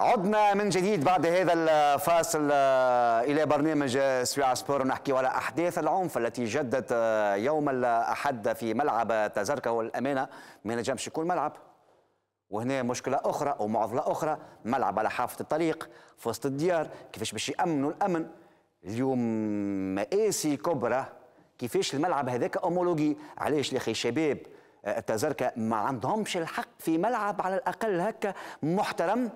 عدنا من جديد بعد هذا الفاصل آه، إلى برنامج سويع سبور نحكي على أحداث العنف التي جدت آه، يوم الأحد في ملعب تزركة والأمانة ما نجمش يكون ملعب وهنا مشكلة أخرى أو معضلة أخرى ملعب على حافة الطريق في وسط الديار كيفاش باش يأمنوا الأمن اليوم مآسي كبرى كيفاش الملعب هذاك أومولوجي علاش لأخي شباب التزركة آه، ما عندهمش الحق في ملعب على الأقل هكا محترم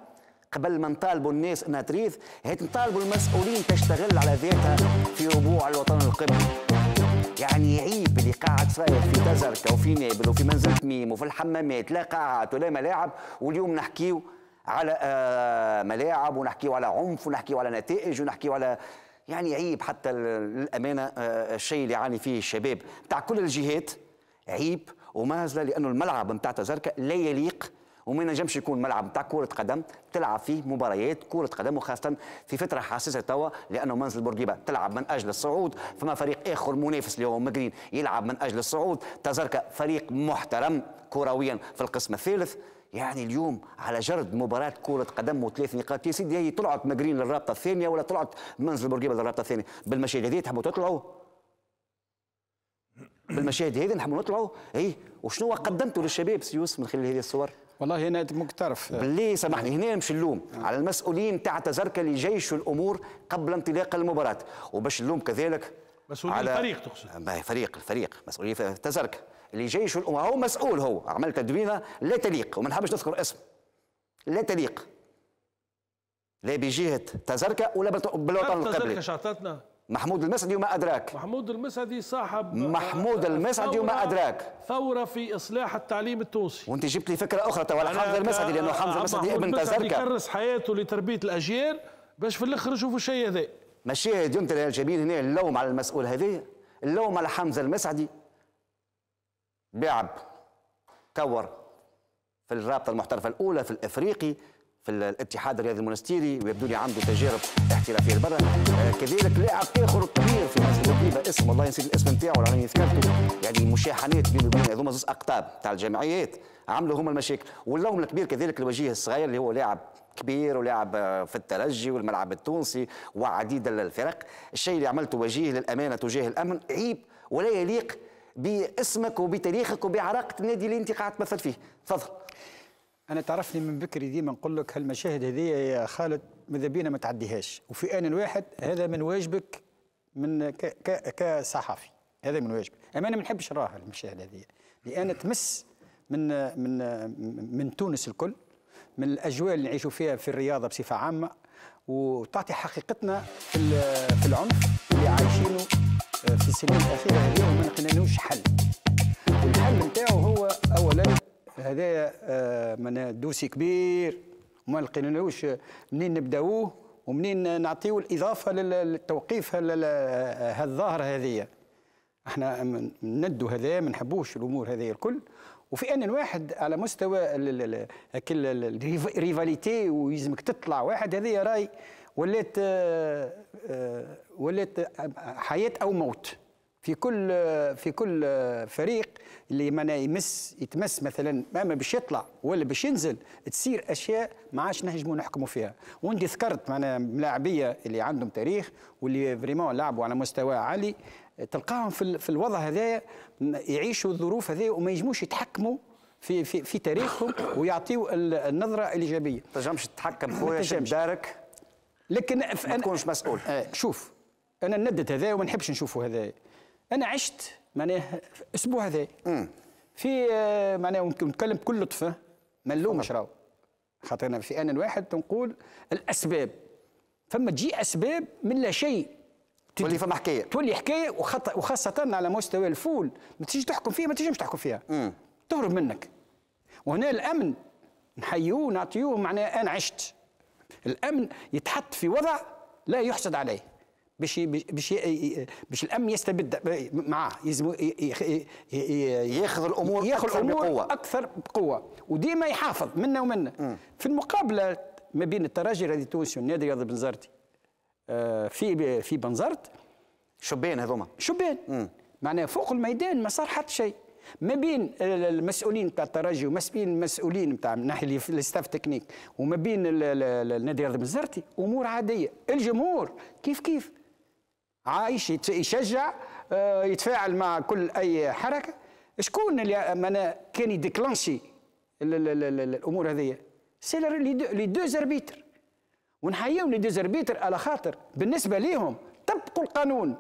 قبل ما نطالبوا الناس انها تريث هي نطالبوا المسؤولين تشتغل على ذاتها في ربوع الوطن القبلي يعني عيب اللي قاعد صاير في تزركه وفي نابل وفي منزله ميم وفي الحمامات لا قاعات ولا ملاعب واليوم نحكيو على آه، ملاعب ونحكيو على عنف ونحكيو على نتائج ونحكيو على يعني عيب حتى للامانه آه، الشيء اللي يعاني فيه الشباب بتاع كل الجهات عيب ومهزله لانه الملعب بتاع تزركه لا يليق وما ينجمش يكون ملعب نتاع كره قدم تلعب فيه مباريات كره قدم وخاصه في فتره حساسه توا لانه منزل بورقيبه تلعب من اجل الصعود فما فريق اخر منافس اللي هو مقرين يلعب من اجل الصعود تزركه فريق محترم كرويا في القسم الثالث يعني اليوم على جرد مباراة كرة قدم وثلاث نقاط يا سيدي هي طلعت مقرين للرابطة الثانية ولا طلعت منزل بورقيبة للرابطة الثانية بالمشاهد هذه تحبوا تطلعوا بالمشاهد هذه نحبوا نطلعوا اي وشنو قدمتوا للشباب سيوس من خلال هذه الصور؟ والله هنا ممكن تعرف بالله سامحني هنا مش اللوم آه. على المسؤولين تاع تزركلي لجيش الامور قبل انطلاق المباراه وباش اللوم كذلك مسؤولية على الفريق تقصد فريق الفريق مسؤولية تزركه اللي الامور هو مسؤول هو عمل تدوينه لا تليق وما نحبش نذكر اسم لا تليق لا بجهه تزركه ولا بالوطن القبلي تزركه شعطتنا محمود المسعدي وما أدراك محمود المسعدي صاحب محمود المسعدي وما أدراك ثورة في إصلاح التعليم التونسي وأنت جبت لي فكرة أخرى توا حمزة المسعدي لأنه حمزة المسعدي ابن تزركة يكرس حياته لتربية الأجيال باش في الآخر يشوفوا الشيء هذا مشاهد ينتهي يا الجميل هنا اللوم على المسؤول هذا اللوم على حمزة المسعدي بيعب كور في الرابطة المحترفة الأولى في الإفريقي في الاتحاد الرياضي المونستيري ويبدو لي عنده تجارب احترافيه برا آه، كذلك لاعب اخر كبير في مصر الرقيبه اسم والله نسيت الاسم نتاعو راني ذكرته يعني مشاحنات بين وبين هذوما زوز اقطاب تاع الجمعيات عملوا هما المشاكل واللوم الكبير كذلك الوجيه الصغير اللي هو لاعب كبير ولاعب آه، في الترجي والملعب التونسي وعديد الفرق الشيء اللي عملته وجيه للامانه تجاه الامن عيب ولا يليق باسمك وبتاريخك وبعراقه النادي اللي انت قاعد تمثل فيه تفضل انا تعرفني من بكري ديما نقول لك هالمشاهد هذيا يا خالد ماذا بينا ما تعديهاش وفي ان واحد هذا من واجبك من كصحفي هذا من واجبك اما انا ما نحبش نراها المشاهد هذه لان تمس من من من تونس الكل من الاجواء اللي نعيشوا فيها في الرياضه بصفه عامه وتعطي حقيقتنا في في العنف اللي عايشينه آه، في السنين الاخيره اليوم ما لقيناش حل هذايا آه، من دوسي كبير وما لقيناوش منين نبداوه ومنين نعطيو الاضافه للتوقيف هالظاهره هذه احنا ندوا هذا ما نحبوش الامور هذه الكل وفي ان واحد على مستوى كل الريفاليتي ويلزمك تطلع واحد هذه راي ولات آه، آه، ولات حياه او موت في كل في كل فريق اللي ما يمس يتمس مثلا اما باش يطلع ولا باش ينزل تصير اشياء ما عادش نهجموا نحكموا فيها وانت ذكرت معنا ملاعبيه اللي عندهم تاريخ واللي فريمون لعبوا على مستوى عالي تلقاهم في, في الوضع هذايا يعيشوا الظروف هذه وما يجموش يتحكموا في في في تاريخهم ويعطيوا النظره الايجابيه. ما تنجمش تتحكم خويا دارك لكن ما تكونش مسؤول. آه، شوف انا الندت هذايا وما نحبش نشوفه هذايا انا عشت معناها اسبوع هذا في آه، معناها نتكلم بكل لطفه ملومه شراو خاطر في ان واحد تنقول الاسباب فما تجي اسباب من لا شيء تولي فما حكايه تولي حكايه وخط... وخاصه على مستوى الفول ما تجيش تحكم فيها ما تجمش تحكم فيها مم. تهرب منك وهنا الامن نحيوه نعطيوه معناه انا عشت الامن يتحط في وضع لا يحسد عليه باش باش باش الامن يستبد معاه يلزم ياخذ الامور ياخذ الامور بقوه اكثر بقوه وديما يحافظ منا ومنا م. في المقابله ما بين الترجي الرياضي التونسي والنادي الرياضي بنزرتي آه، في في بنزرت شبان هذوما شبان معناه فوق الميدان ما صار حتى شيء ما بين المسؤولين بتاع الترجي وما بين المسؤولين بتاع من ناحيه الستاف تكنيك وما بين النادي الرياضي بنزرتي امور عاديه الجمهور كيف كيف عايش يشجع آه، يتفاعل مع كل اي حركه شكون اللي كان يديكلانشي الامور هذه سي لي دو زربيتر ونحييهم لي دو زربيتر على خاطر بالنسبه ليهم طبقوا القانون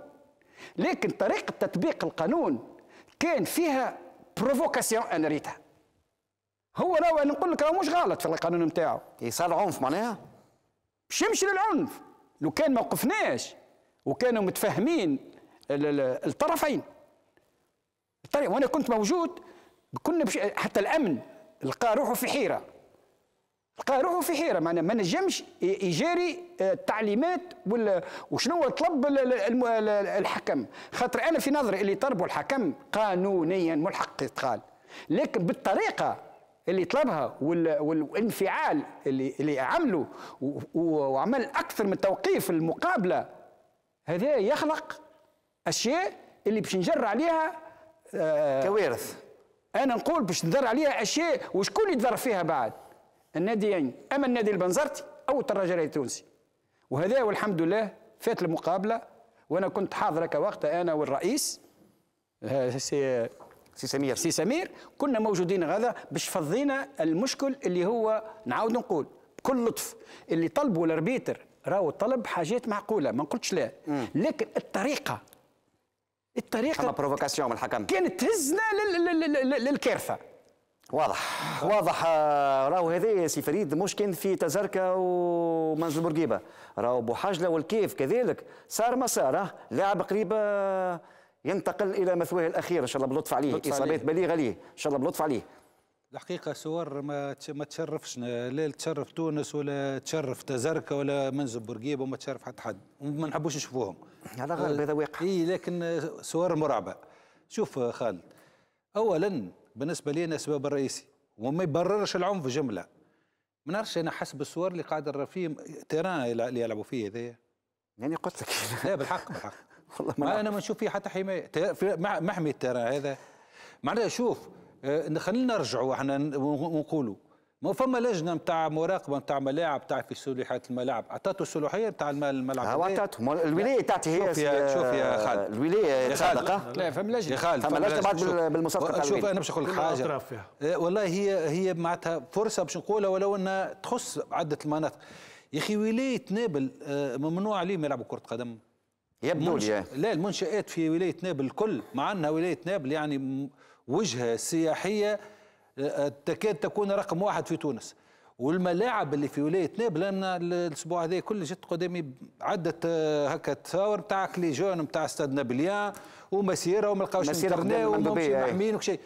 لكن طريقه تطبيق القانون كان فيها بروفوكاسيون انا ريتها هو لو انا نقول لك راه مش غلط في القانون نتاعو صار عنف معناها مش يمشي للعنف لو كان ما وقفناش وكانوا متفاهمين الطرفين الطريق وانا كنت موجود كنا بش... حتى الامن لقى روحه في حيره لقى روحه في حيره معنا ما نجمش يجاري آه، التعليمات وال... وشنو طلب الحكم خاطر انا في نظري اللي طلبوا الحكم قانونيا ملحق قال لكن بالطريقه اللي طلبها وال... والانفعال اللي اللي عمله و... وعمل اكثر من توقيف المقابله هذا يخلق اشياء اللي باش نجر عليها آه كوارث انا نقول باش نضر عليها اشياء وشكون اللي يتضر فيها بعد الناديين يعني اما النادي البنزرتي او الترجي التونسي وهذا والحمد لله فات المقابله وانا كنت حاضر وقتها انا والرئيس آه، سي سي سمير سي سمير كنا موجودين غدا باش فضينا المشكل اللي هو نعاود نقول بكل لطف اللي طلبوا الاربيتر راهو طلب حاجات معقوله ما قلتش لا لكن الطريقه الطريقه كما بروفوكاسيون من الحكم كانت تهزنا للكارثه واضح واضح آه، راهو هذا سي فريد مش كان في تزركه ومنزل بورقيبه راهو بوحجله والكيف كذلك صار ما صار آه، لاعب قريب آه، ينتقل الى مثواه الاخير ان شاء الله بلطف عليه اصابات بليغه ليه ان شاء الله بلطف عليه الحقيقه صور ما ما تشرفش لا تشرف تونس ولا تشرف تزركه ولا منزل بورقيبه وما تشرف حتى حد وما نحبوش نشوفوهم هذا غالب هذا واقع اي لكن صور مرعبه شوف خالد اولا بالنسبه لي انا السبب الرئيسي وما يبررش العنف جمله ما نعرفش انا حسب الصور اللي قاعد فيه تيران اللي يلعبوا فيه هذايا يعني قلت لك لا بالحق بالحق والله ما, ما انا ما نشوف فيه حتى حمايه محمي التيران هذا معناها شوف آه، خلينا نرجعوا احنا ونقولوا ما فما لجنه نتاع مراقبه نتاع ملاعب تاع في صلاحيات الملاعب اعطته الصلاحيه نتاع الملعب هو اعطته الولايه تعطي هي شوف يا شوف يا خالد آه، الولايه صادقه لا فما لجنه يا خالد فما لجنه بعد بالمسابقه شوف انا باش نقول لك حاجه آه، والله هي هي معناتها فرصه باش نقولها ولو انها تخص عده المناطق يا اخي ولايه نابل ممنوع عليهم يلعبوا كره قدم يبدو لي لا المنشات في ولايه نابل الكل مع انها ولايه نابل يعني وجهة سياحية آه، تكاد تكون رقم واحد في تونس والملاعب اللي في ولايه نابل انا الاسبوع هذا كل جت قدامي عده آه، هكا تصاور نتاع كلي جون نتاع استاد نابليان ومسيره وما لقاوش مسيره محمين وكل شيء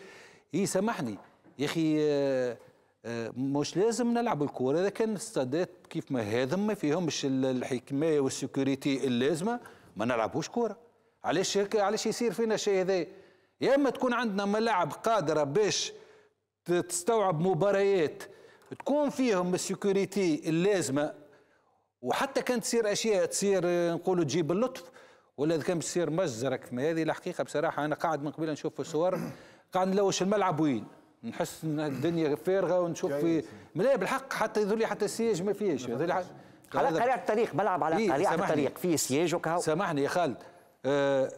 اي سامحني يا اخي آه، مش لازم نلعب الكورة إذا كان استادات كيف ما هذم ما فيهمش الحكمية والسكيورتي اللازمة ما نلعبوش كورة علاش علاش يصير فينا الشيء هذا يا اما تكون عندنا ملاعب قادره باش تستوعب مباريات تكون فيهم السيكوريتي اللازمه وحتى كان تصير اشياء تصير نقولوا تجيب اللطف ولا اذا كان تصير مجزره هذه الحقيقه بصراحه انا قاعد من قبيله نشوف في الصور قاعد نلوش الملعب وين نحس ان الدنيا فارغه ونشوف في ملاي بالحق حتى يذولي حتى السياج ما فيهش على قريعه الطريق ملعب على قريعه إيه، الطريق فيه سياج وكهو سامحني يا خالد آه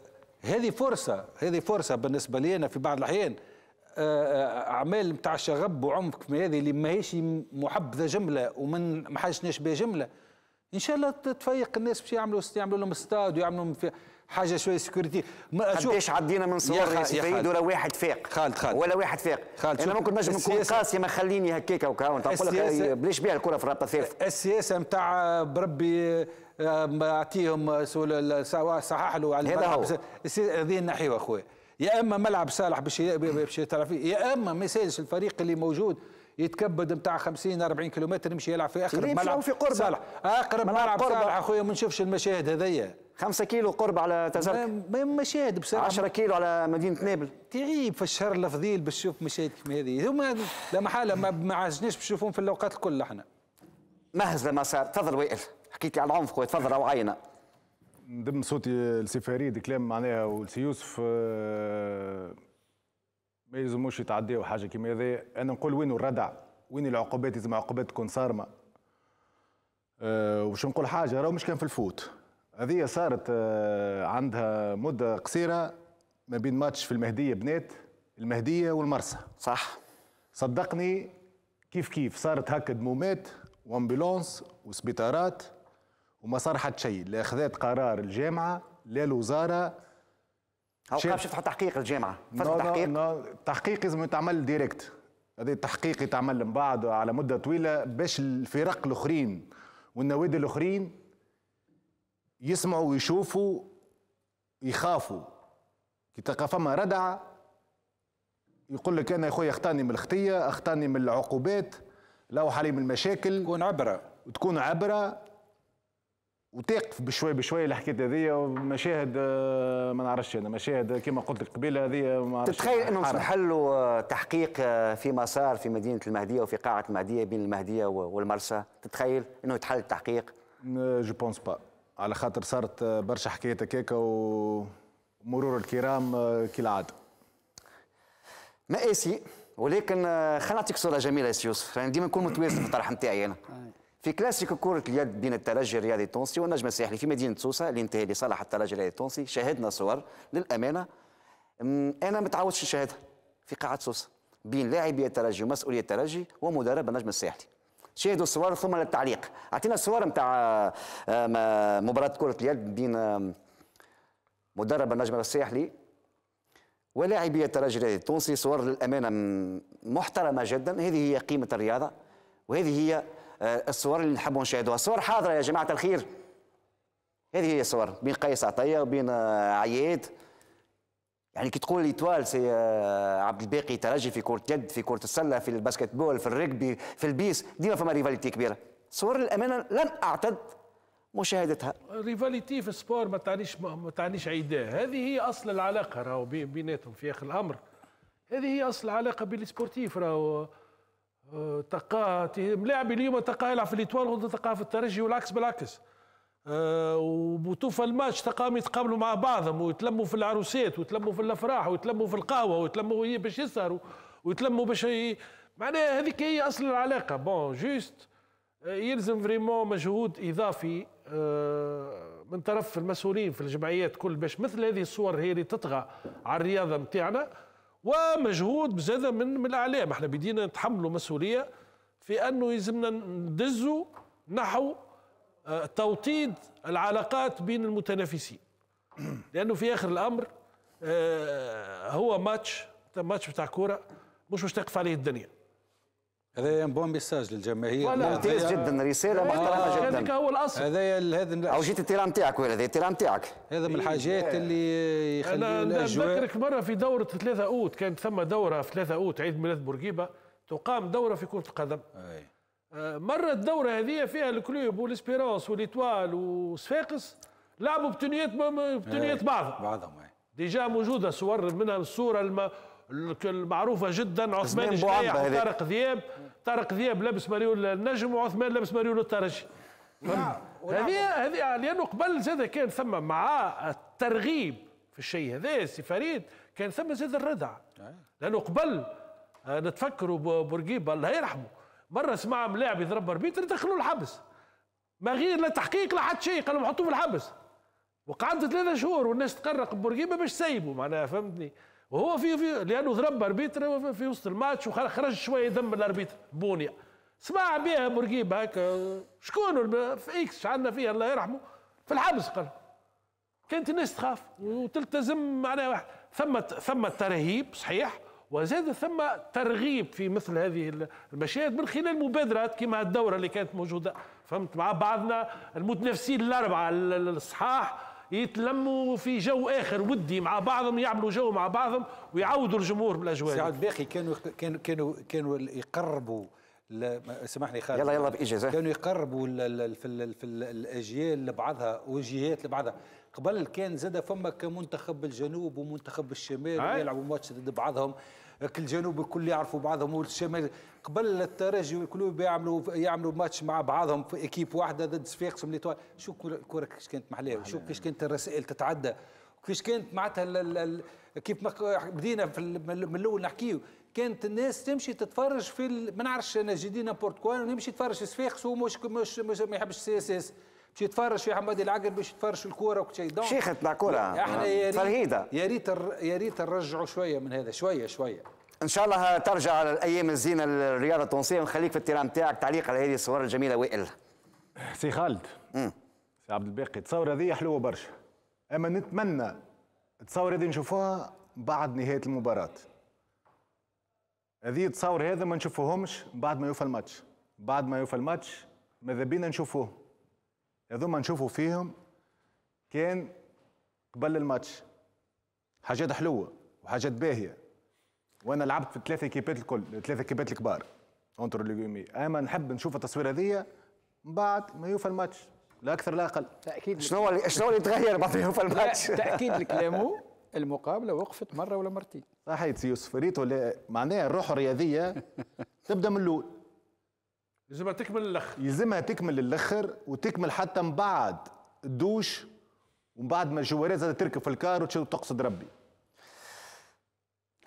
هذه فرصة هذه فرصة بالنسبة لينا في بعض الأحيان آه، آه، أعمال نتاع شغب وعمق في هذه اللي ماهيش محبذة جملة ومن ما حاجناش بها جملة إن شاء الله تفيق الناس باش يعملوا يعملوا لهم استاد ويعملوا فيه حاجه شويه اشوف قديش عدينا من صور يا سعيد ولا واحد فاق خالد خالد ولا واحد فاق خالد انا ممكن نجم نكون قاسي ما خليني هكاك وانت نقول لك بلاش بيها الكره في رابطه ثالث السياسه نتاع بربي اعطيهم صحح له على هذا هو هذه الناحيه اخويا يا اما ملعب صالح باش باش فيه يا اما ما يسالش الفريق اللي موجود يتكبد نتاع 50 40 كيلومتر يمشي يلعب في اخر ملعب في صالح اقرب ملعب, ملعب صالح اخويا ما نشوفش المشاهد هذيا 5 كيلو قرب على تزرك مشاهد بصراحه 10 كيلو على مدينه نابل تعيب في الشهر الفضيل باش تشوف مشاهد كيما هذه هما لا محاله ما عزناش باش نشوفهم في الاوقات الكل احنا مهز لما صار تفضل وائل حكيت لي على العنف خويا تفضل او عينه ندم صوتي لسي فريد كلام معناها ولسي يوسف آه، ما يلزموش يتعديوا حاجه كيما هذه انا نقول وين الردع وين العقوبات لازم عقوبات تكون صارمه أه وش نقول حاجه راهو مش كان في الفوت هذه صارت آه، عندها مده قصيره ما بين ماتش في المهديه بنات المهديه والمرسى صح صدقني كيف كيف صارت هكا دمومات وامبيلونس وسبيطارات وما صار حتى شيء لا اخذت قرار الجامعه لا الوزاره هاو قام شفت تحقيق الجامعه فصل تحقيق التحقيق لازم يتعمل ديريكت هذا التحقيق يتعمل من بعد على مده طويله باش الفرق الاخرين والنوادي الاخرين يسمعوا ويشوفوا يخافوا كي تلقى فما ردع يقول لك انا يا خويا اختاني من الخطيه اختاني من العقوبات لو من المشاكل تكون عبره وتكون عبره وتقف بشوي بشوي الحكايه هذيا مشاهد آه، ما نعرفش انا مشاهد كما قلت لك قبيله هذيا ما تتخيل انهم حلوا آه، تحقيق آه، في مسار في مدينه المهديه وفي قاعه المهديه بين المهديه والمرسى تتخيل انه يتحل التحقيق جو بونس با على خاطر صارت برشا حكايات هكاكا ومرور الكرام آه، كالعاده مقاسي ولكن آه، خلينا نعطيك صوره جميله يا سي يوسف يعني ديما نكون متوازن في الطرح نتاعي انا في كلاسيكو كرة اليد بين الترجي الرياضي التونسي والنجم الساحلي في مدينة سوسة اللي انتهى لصالح الترجي الرياضي التونسي شاهدنا صور للأمانة أنا ما تعودتش نشاهدها في قاعة سوسة بين لاعبي الترجي ومسؤولية الترجي ومدرب النجم الساحلي شاهدوا الصور ثم للتعليق اعطينا الصور نتاع آه، آه، مباراه كره اليد بين آه، مدرب النجم الساحلي ولاعبي الترجي التونسي صور للامانه محترمه جدا هذه هي قيمه الرياضه وهذه هي الصور اللي نحبوا نشاهدوها الصور حاضره يا جماعه الخير هذه هي الصور بين قيس عطيه وبين عياد يعني كي تقول ليتوال سي آه، عبد الباقي ترجي في كره اليد في كره السله في الباسكت بول في الركبي في البيس ديما فما ريفاليتي كبيره صور الامانه لن اعتد مشاهدتها ريفاليتي في السبور ما تعنيش ما تعنيش عداء هذه هي اصل العلاقه راهو بيناتهم في اخر الامر هذه هي اصل العلاقه بين السبورتيف راهو تلقاه ملاعب اليوم تلقاه يلعب في الايطوال وانت تلقاه في الترجي والعكس بالعكس آه وبوتوفا الماتش تقام يتقابلوا مع بعضهم ويتلموا في العروسات ويتلموا في الافراح ويتلموا في القهوه ويتلموا هي باش يسهروا ويتلموا باش ي... معناها هذيك هي اصل العلاقه بون جوست آه، يلزم فريمون مجهود اضافي آه، من طرف المسؤولين في الجمعيات كل باش مثل هذه الصور هي اللي تطغى على الرياضه نتاعنا ومجهود بزاده من من الاعلام احنا بدينا نتحملوا مسؤوليه في انه يلزمنا ندزوا نحو آه، توطيد العلاقات بين المتنافسين لانه في اخر الامر آه، هو ماتش ماتش بتاع كوره مش مش تقف عليه الدنيا هذا بون ميساج للجماهير ممتاز جدا رساله إيه، محترمه جدا هذاك هو الاصل هذا هذا او جيت التيران نتاعك ولا هذا التيران نتاعك هذا من الحاجات إيه. اللي يخلي انا نذكرك مره في دوره 3 اوت كانت ثم دوره في 3 اوت عيد ميلاد بورقيبه تقام دوره في كره القدم أي. مرة الدورة هذه فيها الكلوب والاسبيرانس والإتوال وصفاقس لعبوا بتنيات بتنيات بعض إيه، بعضهم إيه. ديجا موجودة صور منها الصورة الم... المعروفة جدا عثمان جنايع وطارق ذياب طارق ذياب لابس مريول النجم وعثمان لابس مريول الترجي نعم، هذه هذه لأنه قبل زاد كان ثم مع الترغيب في الشيء هذا سي فريد كان ثم زاد الردع إيه. لأنه قبل آه، نتفكروا بورقيبه الله يرحمه مره سمع ملاعب يضرب اربيتر دخلوه الحبس ما غير لا تحقيق لا حتى شيء قال لهم حطوه في الحبس وقعدت ثلاثة شهور والناس تقرق بورقيبه باش سيبوا معناها فهمتني وهو في في لانه ضرب اربيتر في وسط الماتش وخرج شويه دم الاربيتر بونيا سمع بها بورقيبه هكا شكون في اكس عندنا فيها الله يرحمه في الحبس قال كانت الناس تخاف وتلتزم معناها ثم ثم ترهيب صحيح وزاد ثم ترغيب في مثل هذه المشاهد من خلال مبادرات كما الدورة اللي كانت موجودة فهمت مع بعضنا المتنافسين الأربعة الصحاح يتلموا في جو اخر ودي مع بعضهم يعملوا جو مع بعضهم ويعودوا الجمهور بالاجواء سعد باقي كانوا كانوا كانوا كانوا يقربوا لي خالد يلا يلا باجازه كانوا يقربوا في, في الاجيال لبعضها والجهات لبعضها قبل كان زاد فما كمنتخب الجنوب ومنتخب الشمال يلعبوا ماتش ضد بعضهم الجنوب الكل يعرفوا بعضهم والشمال قبل الترجي والكلوب يعملوا يعملوا ماتش مع بعضهم في اكيب واحده ضد صفاقس ليطوال شوف الكره كيفاش كانت محليه شوف كيفاش كانت الرسائل تتعدى كيفاش كانت معناتها كيف ما بدينا في من الاول نحكيو كانت الناس تمشي تتفرج في ما نعرفش انا جديد نابورت كوا نمشي تفرج في صفاقس ومش مش مش ما يحبش السي اس اس باش يتفرج في حمادي العقل باش يتفرج الكوره وقت يضيع شيختنا كوره يعني احنا آه، يا فرهيده يا ريت يا ريت نرجعوا شويه من هذا شويه شويه ان شاء الله ترجع على الايام الزينه للرياضه التونسيه ونخليك في التيران تاعك تعليق على هذه الصور الجميله وائل سي خالد امم سي عبد الباقي تصور هذه حلوه برشا اما نتمنى تصور هذه نشوفوها بعد نهايه المباراه هذه التصاور هذا ما نشوفوهمش بعد ما يوفى الماتش بعد ما يوفى الماتش ماذا بينا نشوفوه هذوما نشوفوا فيهم كان قبل الماتش حاجات حلوه وحاجات باهيه وانا لعبت في الثلاثه كيبات الكل الثلاثه كيبات الكبار اونتر ليغومي اما نحب نشوف التصوير هذيا من بعد ما يوفى الماتش لا اكثر لا اقل تاكيد شنو اللي شنو اللي تغير بعد ما يوفى الماتش تاكيد لكلامه المقابله وقفت مره ولا مرتين صحيت يوسف ريتو معناها الروح الرياضيه تبدا من الاول يلزمها تكمل للاخر يلزمها تكمل للاخر وتكمل حتى من بعد الدوش ومن بعد ما الجوارات زاد تركب في الكار وتشد وتقصد ربي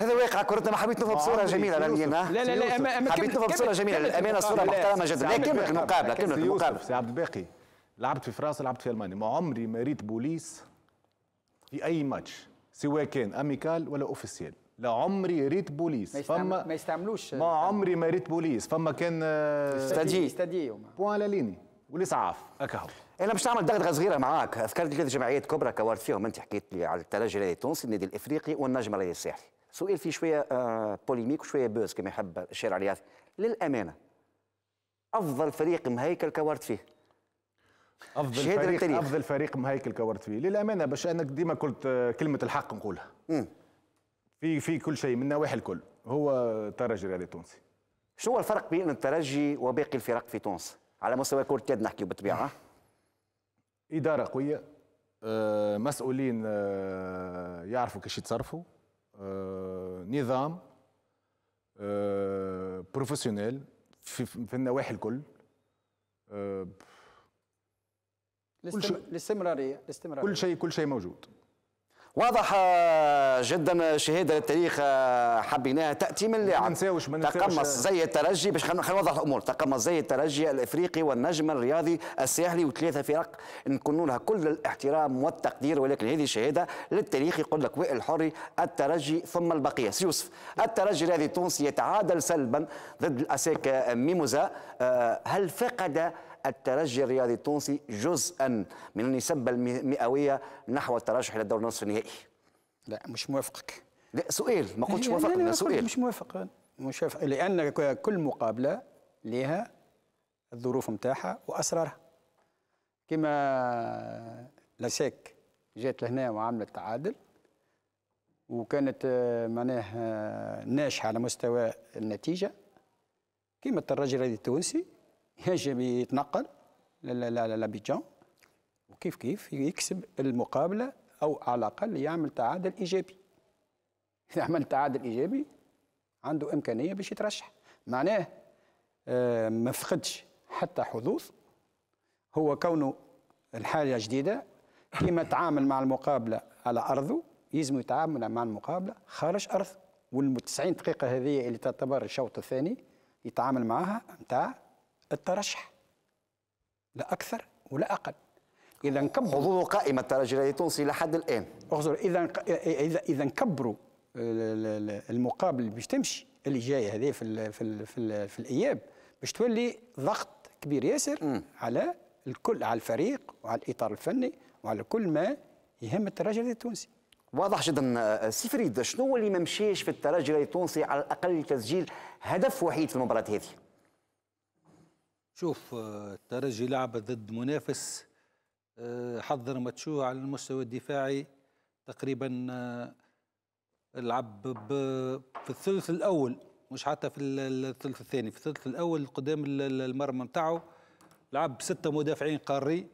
هذا واقع كرتنا ما حبيت نفهم بصوره آه، جميله لا لا لا حبيت نفهم بصوره جميله للامانه صوره محترمه جدا لكن المقابله كملت المقابله سي عبد الباقي لعبت في فرنسا لعبت في المانيا ما عمري ما ريت بوليس في اي ماتش سواء كان اميكال ولا اوفيسيال لا عمري ريت بوليس فما ما يستعملوش ما عمري ما ريت بوليس فما كان استدي آه، استدي بوان ليني والاسعاف اكهو إيه، انا باش نعمل دغدغه صغيره معاك اذكرت ثلاث جمعيات كبرى كورت فيهم انت حكيت لي على الترجي الرياضي التونسي النادي الافريقي والنجم الرياضي الساحلي سؤال فيه شويه بوليميك آه، وشويه بوز كما يحب الشارع الرياضي للامانه افضل فريق مهيكل كورت فيه افضل فريق التاريخ. افضل فريق مهيكل كورت فيه للامانه باش انك ديما قلت آه، كلمه الحق نقولها في في كل شيء من نواحي الكل هو ترجي الرياضي تونسي شنو هو الفرق بين الترجي وباقي الفرق في تونس على مستوى كرة اليد نحكي بالطبيعة إدارة قوية آه، مسؤولين آه، يعرفوا كيفاش يتصرفوا آه، نظام بروفيسيونيل في, في النواحي الكل الاستمرارية كل شيء كل شيء موجود واضح آه، جدا آه، شهاده للتاريخ آه، حبيناها تاتي من لاعب ما تقمص زي الترجي باش خلينا نوضح الامور تقمص زي الترجي الافريقي والنجم الرياضي الساحلي وثلاثه فرق نكون لها كل الاحترام والتقدير ولكن هذه شهاده للتاريخ يقول لك وائل الحري الترجي ثم البقيه سي يوسف الترجي الرياضي التونسي يتعادل سلبا ضد الاساك ميموزا هل فقد الترجي الرياضي التونسي جزءا من النسبة المئوية نحو الترشح إلى الدور نصف النهائي لا مش موافقك لا سؤال ما قلتش موافق سؤال مش موافق مش موافق لأن كل مقابلة لها الظروف نتاعها وأسرارها كما لاسيك جات لهنا وعملت تعادل وكانت آه، معناها آه، ناجحه على مستوى النتيجه كما الترجي الرياضي التونسي يجب يتنقل لابيجان وكيف كيف يكسب المقابله او على الاقل يعمل تعادل ايجابي اذا عمل تعادل ايجابي عنده امكانيه باش يترشح معناه آه، ما فقدش حتى حظوظ هو كونه الحاله جديده كيما تعامل مع المقابله على ارضه يزم يتعامل مع المقابله خارج ارضه وال 90 دقيقه هذه اللي تعتبر الشوط الثاني يتعامل معها نتاع الترشح لا أكثر ولا أقل إذا كبروا حظوظ قائمة الترجي التونسي لحد الآن اعذر إذا إذا إذا كبروا آه، المقابل باش تمشي اللي جايه هذه في الـ في الـ في, الـ في الاياب باش تولي ضغط كبير ياسر م. على الكل على الفريق وعلى الاطار الفني وعلى كل ما يهم الترجي التونسي واضح جدا آه، سي فريد شنو اللي ما مشاش في الترجي التونسي على الاقل لتسجيل هدف وحيد في المباراه هذه شوف الترجي آه، لعب ضد منافس آه، حضر ماتشو على المستوى الدفاعي تقريبا آه، لعب في الثلث الاول مش حتى في الثلث الثاني في الثلث الاول قدام المرمى نتاعو لعب ستة مدافعين قاري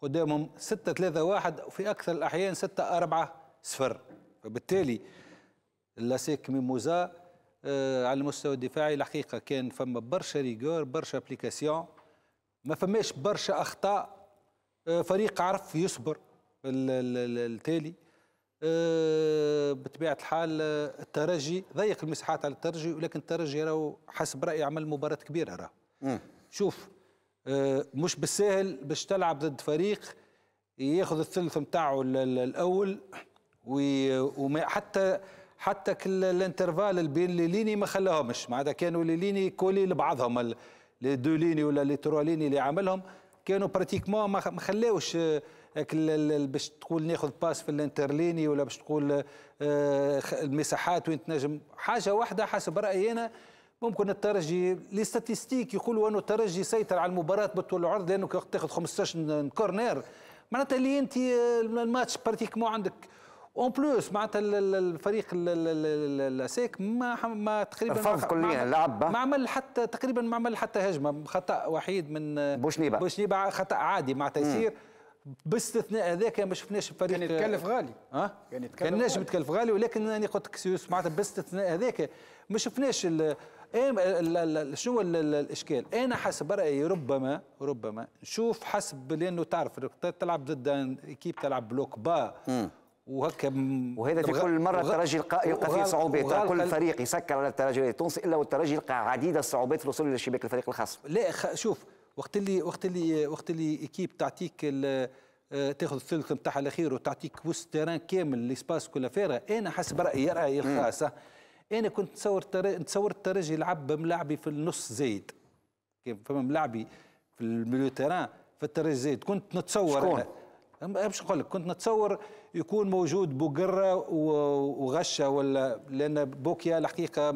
قدامهم ستة ثلاثة واحد وفي أكثر الأحيان ستة أربعة صفر فبالتالي لاسيك ميموزا آه، على المستوى الدفاعي الحقيقه كان فما برشا ريغور برشا ابليكاسيون ما فماش برشا اخطاء آه، فريق عرف يصبر التالي آه، بطبيعه الحال الترجي ضيق المساحات على الترجي ولكن الترجي راهو حسب رايي عمل مباراه كبيره راه شوف مش بالساهل باش تلعب ضد فريق ياخذ الثلث نتاعو الاول وحتى حتى الانترفال اللي بين ليني ما خلاهمش معناتها كانوا ليني كولي لبعضهم لي دو ليني ولا لي ترو ليني اللي عملهم كانوا براتيكمون ما خلاوش آه، باش تقول ناخذ باس في الانترليني ولا باش تقول آه، المساحات وين تنجم حاجه واحده حسب رايي انا ممكن الترجي لي ستاتيستيك يقولوا انه الترجي سيطر على المباراه بالطول العرض لانه تاخذ 15 كورنير معناتها اللي انت آه، الماتش براتيكمون عندك اون بلوس معناتها الفريق السيك ما ما تقريبا رفض كليا لعب ما عمل حتى تقريبا ما عمل حتى هجمه خطا وحيد من بوشنيبا بوشنيبا خطا عادي مع تيسير باستثناء هذاك ما شفناش الفريق كان يتكلف آه، غالي اه كان يتكلف كان نجم يتكلف غالي ولكن انا قلت لك سيوس معناتها باستثناء هذاك ما شفناش شنو الاشكال انا حسب رايي ربما ربما نشوف حسب لانه تعرف تلعب ضد ايكيب تلعب بلوك با مم. وهكا وهذا في كل مره الترجي يلقى فيه صعوبات كل فريق يسكر على الترجي التونسي الا والترجي يلقى عديد الصعوبات في الوصول الى شباك الفريق الخصم لا شوف وقت اللي وقت اللي وقت اللي ايكيب تعطيك آه، تاخذ الثلث نتاعها الاخير وتعطيك وسط تيران كامل ليسباس كلها فيرا انا حسب رايي رايي الخاصه انا كنت نتصور نتصور الترجي يلعب ملاعبي في النص زايد فما ملاعبي في الميليو تيران في الترجي زايد كنت نتصور شكون؟ باش نقول لك كنت نتصور يكون موجود بقره وغشه ولا لان بوكيا الحقيقه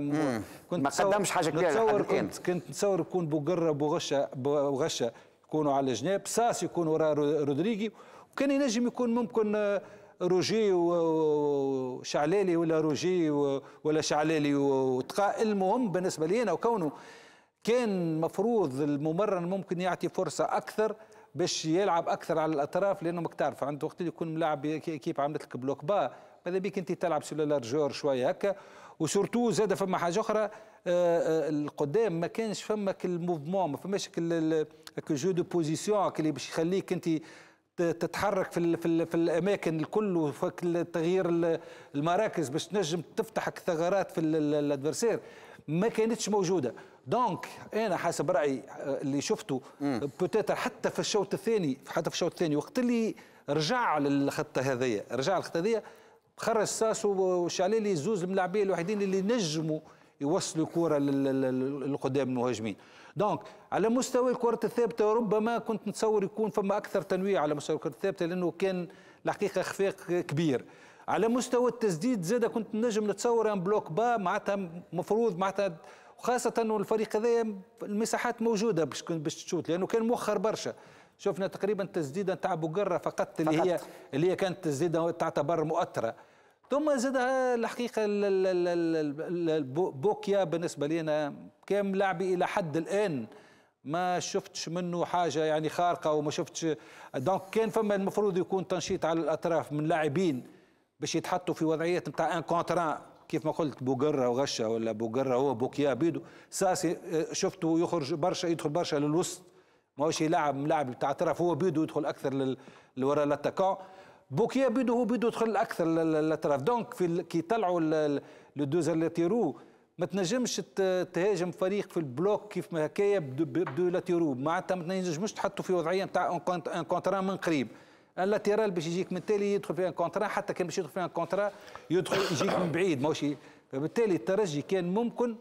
كنت ما قدمش حاجه كبيره نتصور كنت كنت نتصور يكون بقره بغشه بغشه يكونوا على الجناب ساس يكون وراء رودريجي وكان ينجم يكون ممكن روجي وشعلالي ولا روجي ولا شعلالي وتقاء المهم بالنسبه لي انا وكونه كان مفروض الممرن ممكن يعطي فرصه اكثر باش يلعب اكثر على الاطراف لانه تعرف عنده وقت يكون ملاعب كيف عملت لك بلوك با ماذا بيك انت تلعب سو لارجور شويه هكا وسورتو زاد فما حاجه اخرى آه، آه، القدام ما كانش فماك الموفمون ما فماش جو دو بوزيسيون اللي باش يخليك انت تتحرك في الـ في, الـ في الاماكن الكل تغيير المراكز باش تنجم تفتح ثغرات في الادفرسير ما كانتش موجوده دونك انا حسب رايي آه، اللي شفته آه، بوتيتر حتى في الشوط الثاني حتى في الشوط الثاني وقت اللي رجع للخطه هذيا رجع للخطه هذيا خرج ساسو وشعليلي زوز الملاعبين الوحيدين اللي نجموا يوصلوا الكره للقدام المهاجمين دونك على مستوى الكرة الثابتة ربما كنت نتصور يكون فما أكثر تنويع على مستوى الكرة الثابتة لأنه كان الحقيقة إخفاق كبير على مستوى التسديد زاد كنت نجم نتصور ان بلوك با معناتها مفروض معناتها وخاصه انه الفريق هذايا المساحات موجوده باش باش تشوت لانه كان مؤخر برشا شفنا تقريبا تسديده تاع بوقره فقط اللي هي اللي هي كانت تسديده تعتبر مؤثره ثم زاد الحقيقه بوكيا بالنسبه لنا كان لاعبي الى حد الان ما شفتش منه حاجه يعني خارقه وما شفتش دونك كان فما المفروض يكون تنشيط على الاطراف من لاعبين باش يتحطوا في وضعيه نتاع ان كونتران كيف ما قلت بوقرة وغشة ولا بوقرة هو بوكيا بيدو ساسي آه، شفته يخرج برشا يدخل برشا للوسط ماهوش يلعب ملاعب بتاع طرف هو بيدو يدخل اكثر لورا الاتاكون بوكيا بيدو هو بيدو يدخل اكثر للاطراف دونك في ال... كي طلعوا لو دوزر لاتيرو ما تنجمش تهاجم فريق في البلوك كيف ما هكايا بدو, لاتيرو معناتها ما تنجمش تحطه في وضعيه نتاع ان كونترا من قريب اللاتيرال باش يجيك من التالي يدخل فيها كونترا حتى كان باش يدخل فيها كونترا يدخل يجيك من بعيد ماهوش فبالتالي الترجي كان ممكن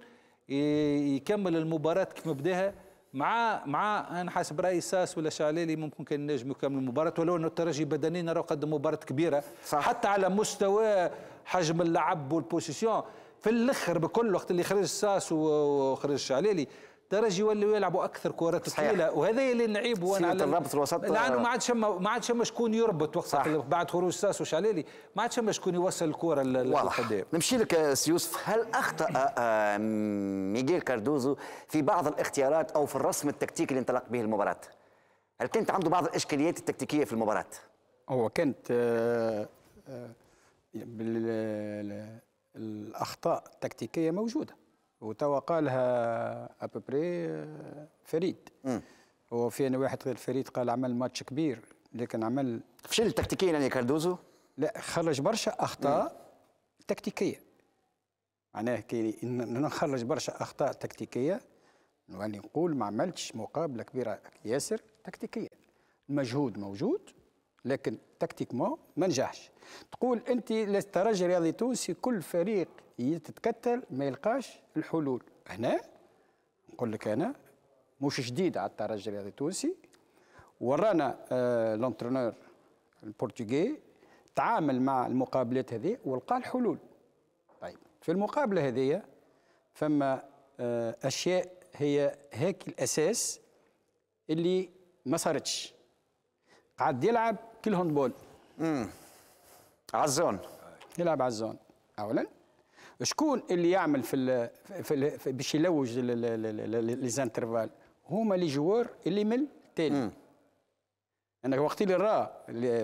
يكمل المباراه كما بداها مع مع انا حسب رايي ساس ولا شعلالي ممكن كان نجم يكمل المباراه ولو انه الترجي بدنيا راه قدم مباراه كبيره صح. حتى على مستوى حجم اللعب والبوزيسيون في الاخر بكل وقت اللي خرج ساس وخرج شعلالي درج يوليوا يلعبوا اكثر كرات ثقيله وهذا اللي نعيبه وانا على الربط الوسط لانه آه. ما عاد ما عاد شما شكون يربط وقت بعد خروج ساس وشعلالي ما عاد ما شكون يوصل الكره للقدام نمشي لك سي يوسف هل اخطا آه، آه، ميغيل كاردوزو في بعض الاختيارات او في الرسم التكتيكي اللي انطلق به المباراه هل كانت عنده بعض الاشكاليات التكتيكيه في المباراه هو كانت الاخطاء التكتيكيه موجوده وتوا قالها ابوبري آه، فريد هو انا واحد غير فريد قال عمل ماتش كبير لكن عمل فشل تكتيكيا يعني كاردوزو؟ لا خرج برشا اخطاء مم. تكتيكيه معناه كي نخرج برشا اخطاء تكتيكيه نولي نقول ما عملتش مقابله كبيره ياسر تكتيكيه المجهود موجود لكن تكتيكمون ما نجحش تقول انت لست رجل رياضي تونسي كل فريق يتكتل إيه، ما يلقاش الحلول هنا نقول لك انا مش جديد على الترجي الرياضي التونسي ورانا آه لونترونور البرتغي تعامل مع المقابلات هذه ولقى الحلول طيب في المقابله هذه فما آه اشياء هي هيك الاساس اللي ما صارتش قعد يلعب كل هاندبول عزون يلعب عزون اولا شكون اللي يعمل في في, في باش يلوج ليزانترفال هما لي جوار اللي من التالي انا وقت اللي راه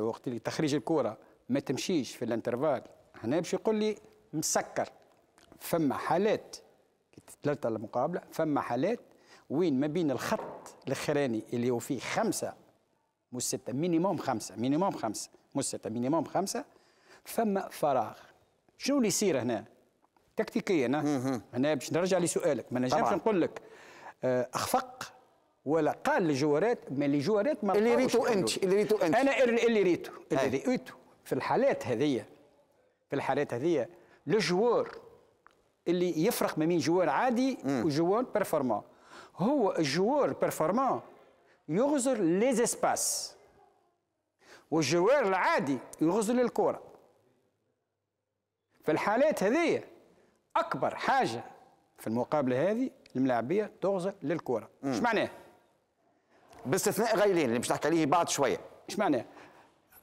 وقت اللي تخريج الكره ما تمشيش في الانترفال هنا باش يقول لي مسكر فما حالات ثلاثة المقابلة فما حالات وين ما بين الخط الاخراني اللي هو فيه خمسة مش ستة مينيموم خمسة مينيموم خمسة مش ستة مينيموم خمسة فما فراغ شنو اللي يصير هنا تكتيكيا انا باش نرجع لسؤالك ما نجمش نقول لك آه، اخفق ولا قال لجوارات ما جوارات ما اللي ريتو انت اللي ريتو انت انا اللي ريتو اللي ريتو في الحالات هذية في الحالات هذية الجوار اللي يفرق ما بين جوار عادي وجوار بيرفورمان هو الجوار بيرفورمان يغزر لي زيسباس والجوار العادي يغزر للكره في الحالات هذية اكبر حاجه في المقابله هذه الملاعبيه تغزى للكره ايش معناه باستثناء غيلين اللي باش نحكي عليه بعد شويه ايش معناه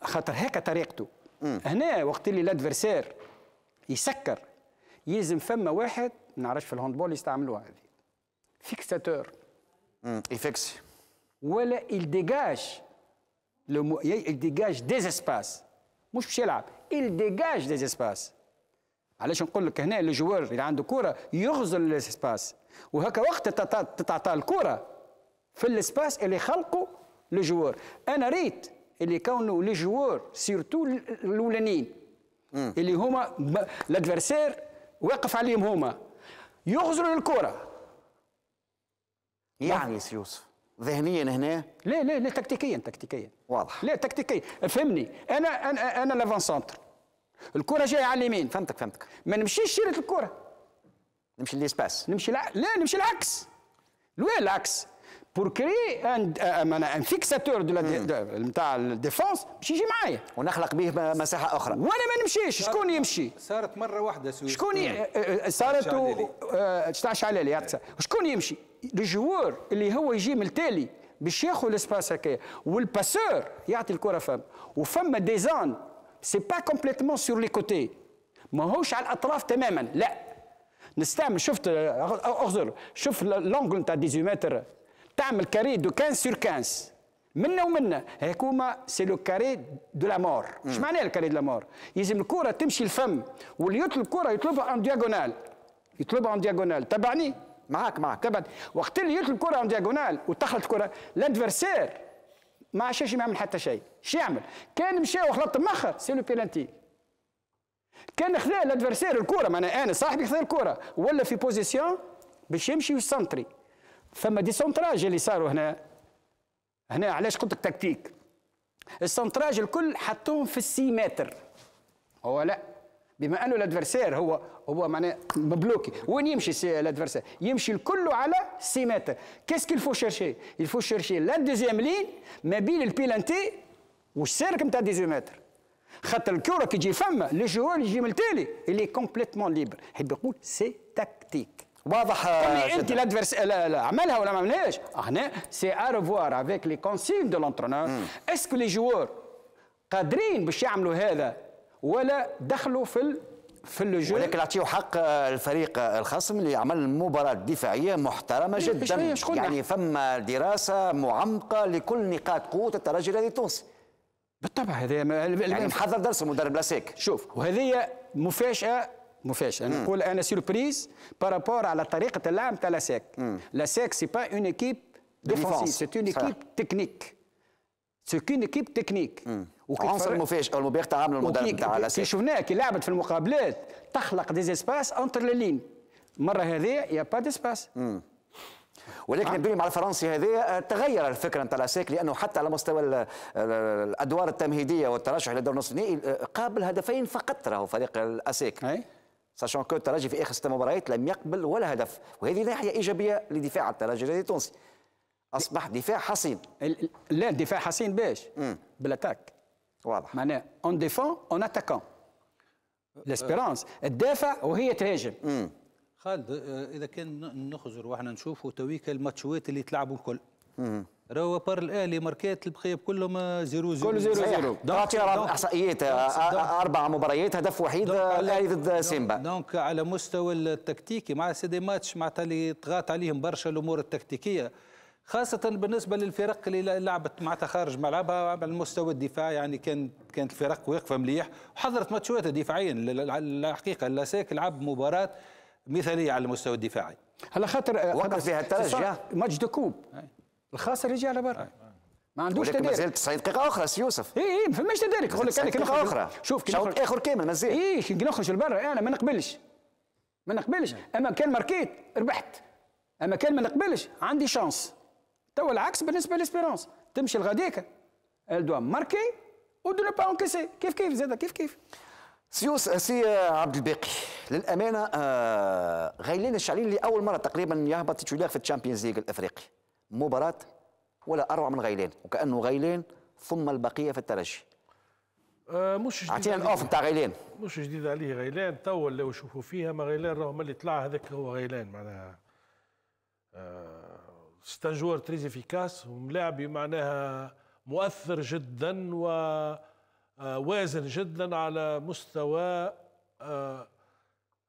خاطر هكا طريقته هنا وقت اللي الادفرسير يسكر يلزم فما واحد ما نعرفش في الهاندبول يستعملوها هذه فيكساتور يفكس ولا الديجاج لو مو... الديجاج ديز اسباس مش باش يلعب الديجاج ديز اسباس علاش نقول لك هنا جوار اللي عنده كره يغزل الاسباس وهكا وقت تتعطى الكره في الاسباس اللي خلقه الجوار انا ريت اللي كونوا لي جوار سيرتو الاولانيين اللي هما لادفيرسير واقف عليهم هما يغزلوا الكره يعني سي يوسف ذهنيا هنا لا لا لا تكتيكيا تكتيكيا واضح لا تكتيكيا فهمني انا انا انا لافون سونتر الكره جايه على اليمين فهمتك فهمتك ما نمشيش شيره الكره نمشي ليسباس نمشي لا لا نمشي العكس لوين العكس بور كري ان فيكساتور دو نتاع الديفونس باش يجي معايا ونخلق به مساحه اخرى وانا ما نمشيش شكون يمشي صارت مره واحده سويس شكون hmm. آه، آه، آه، صارت صارت على لي شكون يمشي الجوار اللي هو يجي من التالي باش ياخذ الاسباس هكايا والباسور يعطي الكره فم وفما ديزان سي با كومبليتمون سور لي كوتي ماهوش على الاطراف تماما لا نستعمل شفت اغزر شوف لونجل نتاع 18 متر تعمل كاري دو 15 سور 15 منا ومنا هيكوما سي لو كاري دو لا مور اش معناها الكاري دو لا مور يلزم الكره تمشي الفم واللي يطلب الكره يطلبها ان دياغونال يطلبها ان دياغونال تبعني معاك معاك تبعني وقت اللي يطلب الكره ان دياغونال وتخلط الكره لادفيرسير ما عشاش يعمل حتى شيء شو يعمل كان مشى وخلط مخر سي لو بيلانتي كان خذا الادفرسير الكره معناها انا صاحبي خذا الكره ولا في بوزيسيون باش يمشي ويسنتري ثم دي سونتراج اللي صاروا هنا هنا علاش قلت لك تكتيك السنتراج الكل حطوهم في السي متر هو لا بما انه الادفرسير هو هو معناه مبلوكي وين يمشي الادفرسير يمشي الكل على سي متر كيس الفو شيرشي الفو شيرشي لا دوزيام لين ما بين البيلانتي واش سالك نتاع 18 خاطر الكره كي تجي فما لي جوار يجي من التالي اللي كومبليتمون ليبر يحب يقول سي تكتيك واضح انت آه، لادفيرس عملها ولا ما عملهاش هنا سي ارفوار افيك لي كونسيم دو لونترونور اسكو لي جوار قادرين باش يعملوا هذا ولا دخلوا في ال... في الجو ولكن اعطيه حق آه، الفريق آه، الخصم اللي عمل مباراه دفاعيه محترمه إيه، جدا يعني فما دراسه معمقه لكل نقاط قوه الترجي الذي التونسي بالطبع هذا يعني محضر درس المدرب لاسيك شوف وهذه مفاجاه مفاجاه انا نقول انا سيربريز بارابور على طريقه اللعب تاع لاسيك لاسيك سي با اون ايكيب ديفونسيف سي اون ايكيب تكنيك سي اون ايكيب تكنيك عنصر المفاجأة المبيغ تعامل المدرب تاع لاسيك كي شفناه كي لعبت في المقابلات تخلق ديزيسباس انتر لين المره هذه يا با ديسباس ولكن يبدو نعم. مع الفرنسي هذه آه، تغير الفكره نتاع العساك لانه حتى على مستوى الادوار التمهيديه والترشح للدور نصف النهائي قابل هدفين فقط راهو فريق الاساك ساشون كو الترجي في اخر ست مباريات لم يقبل ولا هدف وهذه ناحيه ايجابيه لدفاع الترجي التونسي اصبح دفاع حصين لا دفاع حصين باش بالاتاك واضح معناه اون ديفون اون اتاكون ليسبيرونس تدافع وهي تهاجم خالد آه، اذا كان نخرج روحنا نشوفوا تويك الماتشوات اللي تلعبوا الكل راهو بار الاهلي ماركات البقيه كلهم زيرو زيرو كل زيرو زيرو تعطي احصائيات آه، آه، اربع مباريات هدف وحيد الاهلي ضد سيمبا دونك على مستوى التكتيكي مع سي دي ماتش معناتها اللي طغات عليهم برشا الامور التكتيكيه خاصة بالنسبة للفرق اللي لعبت معناتها خارج ملعبها على المستوى الدفاعي يعني كانت كانت الفرق واقفة مليح وحضرت ماتشوات دفاعيا الحقيقة لاساك لعب مباراة مثاليه على المستوى الدفاعي على خاطر آه، وقف فيها الترجي ماتش دكوب الخاسر يجي على برا ما عندوش ولكن مازال 90 دقيقة أخرى سي يوسف. إي إي ما فماش تدارك نقول لك أنا كي دقيقة أخرى شوف كي نخرج آخر كامل مازال. إي كي نخرج لبرا إيه، أنا ما نقبلش. ما نقبلش، أما كان ماركيت ربحت. أما كان ما نقبلش عندي شانس. توا العكس بالنسبة لإسبيرونس، تمشي لغاديكا الدوام ماركي ودو با أونكيسي، كيف كيف زاد كيف كيف. سيوس آه، سي آه، عبد الباقي للامانه آه غايلين الشعلين لاول مره تقريبا يهبط تيتولير في الشامبيونز ليغ الافريقي مباراه ولا اروع من غايلين وكانه غايلين ثم البقيه في الترجي آه مش اعطينا الاوف نتاع غيلان مش جديد عليه غيلان توا اللي يشوفوا فيها ما غيلان راهو ملي طلع هذاك هو غيلان معناها آه ستان جوار تريز وملاعب معناها مؤثر جدا و آه، وازن جدا على مستوى آه،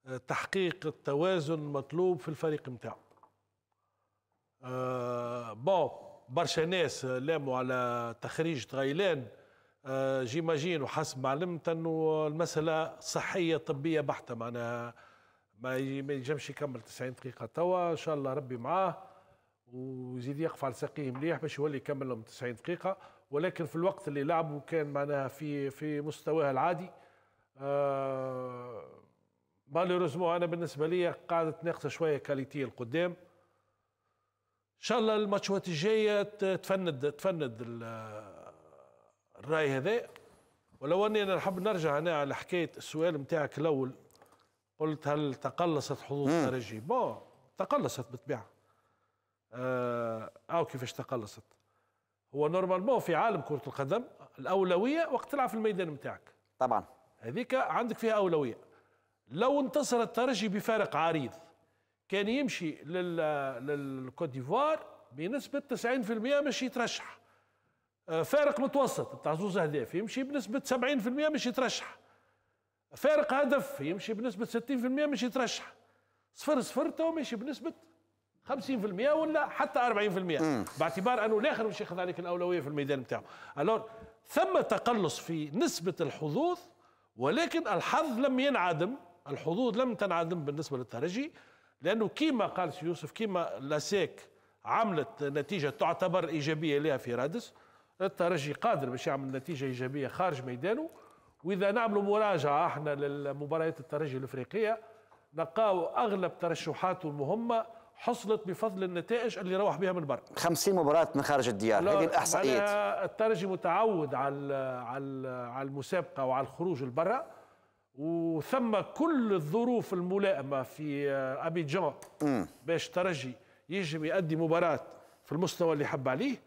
آه، تحقيق التوازن المطلوب في الفريق نتاعو بون برشا ناس لاموا على تخريج غيلان جيماجين وحسب ما علمت انه المساله صحيه طبيه بحته معناها ما ينجمش يكمل 90 دقيقه توا ان شاء الله ربي معاه ويزيد يقف على ساقيه مليح باش يولي يكمل لهم 90 دقيقه ولكن في الوقت اللي لعبوا كان معناها في في مستواها العادي آه، مالوريزمون انا بالنسبه لي قاعده ناقصه شويه كاليتي القدام ان شاء الله الماتشات الجايه تفند تفند الراي هذا ولو اني انا نحب نرجع انا على حكايه السؤال نتاعك الاول قلت هل تقلصت حظوظ الترجي بون تقلصت بالطبيعه آه او كيفاش تقلصت هو نورمالمون في عالم كرة القدم الأولوية وقت تلعب في الميدان نتاعك طبعا هذيك عندك فيها أولوية لو انتصر الترجي بفارق عريض كان يمشي لل... للكوت ديفوار بنسبة 90% مش يترشح آه، فارق متوسط بتاع زوز أهداف يمشي بنسبة 70% مش يترشح فارق هدف يمشي بنسبة 60% مش يترشح صفر صفر تو ماشي بنسبة 50% ولا حتى 40% باعتبار انه الاخر مش ياخذ عليك الاولويه في الميدان نتاعو الور ثم تقلص في نسبه الحظوظ ولكن الحظ لم ينعدم الحظوظ لم تنعدم بالنسبه للترجي لانه كيما قال سي يوسف كيما لاسيك عملت نتيجه تعتبر ايجابيه لها في رادس الترجي قادر باش يعمل نتيجه ايجابيه خارج ميدانه واذا نعملوا مراجعه احنا للمباريات الترجي الافريقيه نلقاو اغلب ترشحاته المهمه حصلت بفضل النتائج اللي روح بها من برا 50 مباراه من خارج الديار هذه الاحصائيات الترجي متعود على على على المسابقه وعلى الخروج لبرا وثم كل الظروف الملائمه في ابيجان باش ترجي يجم يؤدي مباراه في المستوى اللي حب عليه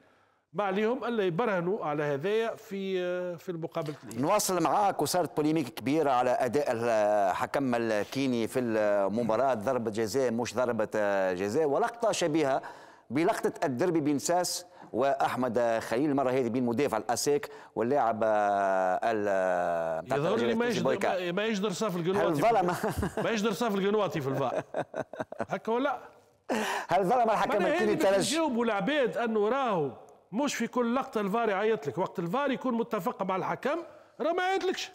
ما عليهم الا يبرهنوا على هذايا في في المقابله نواصل معاك وصارت بوليميك كبيره على اداء الحكم الكيني في المباراه ضربه جزاء مش ضربه آه، جزاء ولقطه شبيهه بلقطه الدربي بين ساس واحمد خليل المره هذه بين مدافع الاساك واللاعب آه، ال آه، يظهر لي ما يجدر ما يجدر صاف القنواطي هل ما يجدر صاف القنواطي في الفار هكا ولا هل ظلم الحكم الكيني تلج؟ جاوبوا العباد انه راهو مش في كل لقطة الفار يعيط لك وقت الفار يكون متفق مع الحكم راه ما يعيطلكش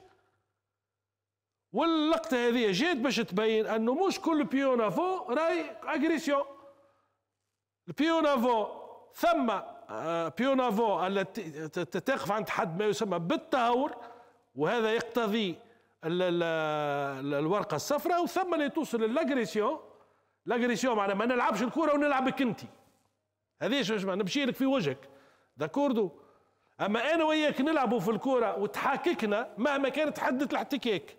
واللقطة هذه جات باش تبين أنه مش كل بيون أفو راي أجريسيون البيون أفو ثم آه، بيون أفو التي تقف عند حد ما يسمى بالتهور وهذا يقتضي الورقة الصفراء وثم اللي توصل للاجريسيون لاجريسيون معناها ما نلعبش الكرة ونلعبك أنت هذه شو معناها نمشي لك في وجهك داكوردو اما انا وياك نلعبوا في الكوره وتحاككنا مهما كانت حده الاحتكاك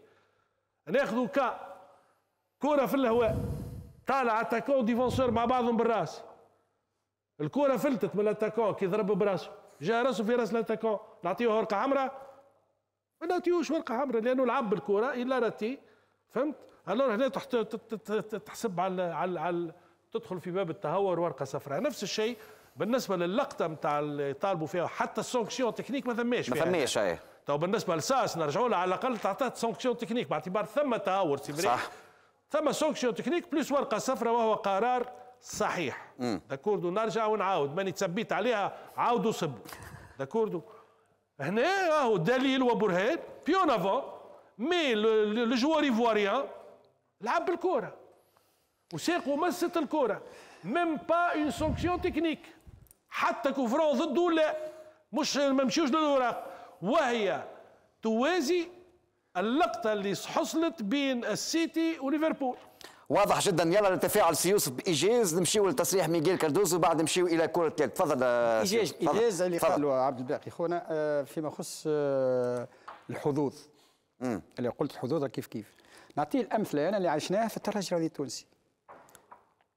ناخذوا كا كوره في الهواء طالع اتاكون ديفونسور مع بعضهم بالراس الكوره فلتت من الاتاكون كي ضرب براسه جاء راسه في راس الاتاكون نعطيه ورقه حمراء ما نعطيهوش ورقه حمراء لانه لعب بالكوره الا راتي فهمت الور هنا تحسب على على تدخل في باب التهور ورقه صفراء نفس الشيء بالنسبه للقطه نتاع اللي طالبوا فيها حتى السونكسيون تكنيك ما ثماش ما ثماش اي تو طيب بالنسبه لساس نرجعوا له على الاقل تعطات سونكسيون تكنيك باعتبار ثم تهور سي صح ثم سونكسيون تكنيك بلس ورقه صفراء وهو قرار صحيح داكوردو نرجع ونعاود ماني تثبيت عليها عاودوا صبوا داكوردو هنا راهو دليل وبرهان بيون افون مي لو جوار ايفواريان لعب بالكوره وساقوا مست الكوره ميم با اون سونكسيون تكنيك حتى كفروا ضده لا مش ما مشيوش للوراق وهي توازي اللقطه اللي حصلت بين السيتي وليفربول واضح جدا يلا نتفاعل سي يوسف بايجاز نمشيو لتصريح ميغيل كاردوز وبعد نمشيو الى كره اليد تفضل ايجاز آه، ايجاز اللي قالوا عبد الباقي خونا آه، فيما يخص آه، الحظوظ اللي قلت الحظوظ كيف كيف نعطيه الامثله انا اللي عشناها في الترجي التونسي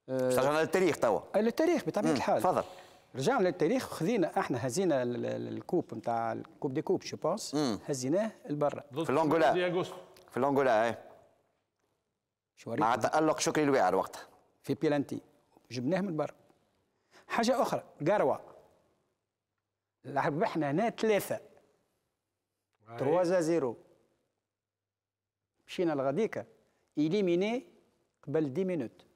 رجعنا للتاريخ توا للتاريخ بطبيعه الحال تفضل رجعنا للتاريخ وخذينا احنا هزينا الكوب نتاع الكوب دي كوب جو بونس هزيناه لبرا في الانغولا في الانغولا ايه مع تالق شكري الواعر وقتها في بيلانتي جبناه من برا حاجه اخرى قروه ربحنا هنا ثلاثه 3 0 مشينا لغاديكا إليميني قبل 10 مينوت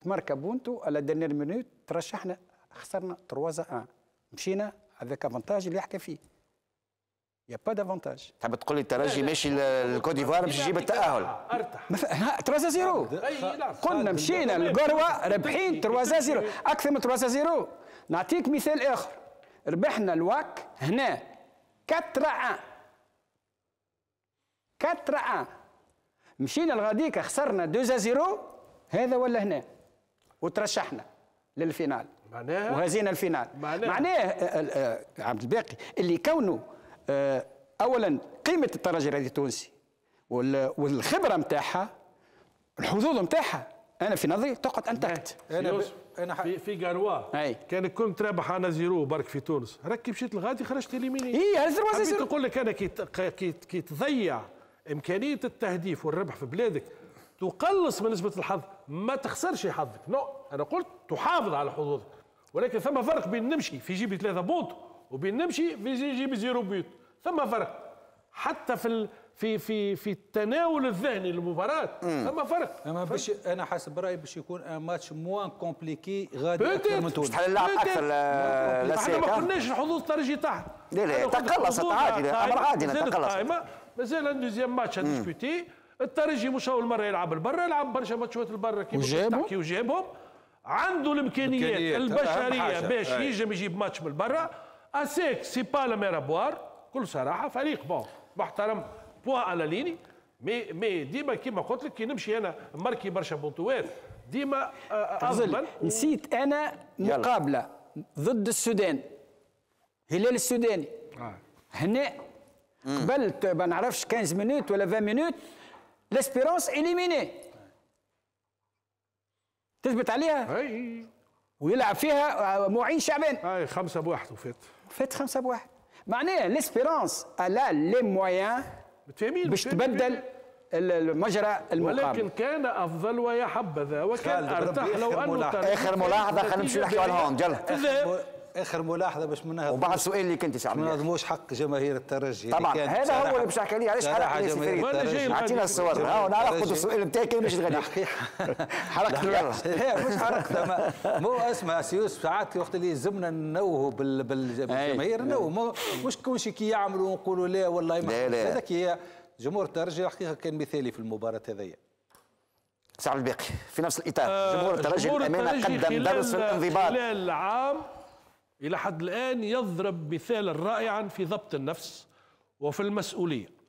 تماركا بونتو على دانير مينوت ترشحنا خسرنا 3 1 مشينا هذاك افونتاج اللي يحكى فيه يا با دافونتاج تحب تقول لي الترجي ماشي للكوت ديفوار باش يجيب التاهل ارتاح 3 0 قلنا مشينا للقروه رابحين 3 0 اكثر من 3 0 نعطيك مثال اخر ربحنا الواك هنا 4 1 4 1 مشينا لغاديكا خسرنا 2 0 هذا ولا هنا وترشحنا للفينال معناها وهزينا الفينال معناها, معناه آه، آه، آه، عبد الباقي اللي كونه اولا قيمه الترجي الرياضي التونسي والخبره نتاعها الحظوظ نتاعها انا في نظري تقعد انتكت انا انا في في قروا كان كنت رابح انا زيرو برك في تونس ركب مشيت لغادي خرجت اليميني اي هذا نقول لك انا كي كي تضيع امكانيه التهديف والربح في بلادك تقلص من نسبه الحظ ما تخسرش حظك نو انا قلت تحافظ على حظوظك ولكن ثم فرق بين نمشي في جيبي ثلاثه بوط وبين نمشي في جيبي زيرو بيوت ثم فرق حتى في ال... في في في التناول الذهني للمباراه ثم فرق اما باش انا حسب رايي باش يكون ان ماتش موان كومبليكي غادي اكثر من تونس اللعب اكثر احنا ما قلناش الحظوظ ترجي تحت لا لا تقلصت عادي امر عادي تقلصت مازال دوزيام ماتش ديسكوتي الترجي مش اول مره يلعب البرة يلعب برشا ماتشات البرة كيما وجابهم وجابهم عنده الامكانيات البشريه باش ينجم يجيب ماتش من برا اسيك سي با لا ميرابوار كل صراحه فريق بون محترم بوا على ليني مي مي ديما كيما قلت لك كي نمشي انا ماركي برشا بونتوات ديما اظن آه، آه، نسيت انا مقابله ضد السودان هلال السوداني آه. هنا قبل ما نعرفش 15 مينوت ولا 20 مينوت لاسبيرونس اليميني تثبت عليها اي ويلعب فيها آه، معين شعبان اي خمسة بواحد وفات فات خمسة بواحد معناها لاسبيرونس الا لي مويان باش تبدل المجرى المقابل ولكن كان افضل ويا حبذا وكان ارتاح لو انه اخر ملاحظه خلينا نمشي نحكيو على الهوند يلا اخر ملاحظه باش ما نهضموش وبعد السؤال اللي كنت شعبي ما نهضموش حق جماهير الترجي طبعا هذا هو اللي باش نحكي عليه علاش حرق الترجي اعطينا الصور ها نعرف السؤال بتاعك مش غادي حرقت مش حرقت مو اسمع سي يوسف ساعات وقت اللي يلزمنا ننوهوا بالجماهير ننوه مش شي كي يعملوا ونقولوا لا والله هذاك هي جمهور الترجي الحقيقه كان مثالي في المباراه هذيا سعد الباقي في نفس الاطار آه، جمهور الترجي الامانه قدم درس في الانضباط خلال عام إلى حد الآن يضرب مثالا رائعا في ضبط النفس وفي المسؤولية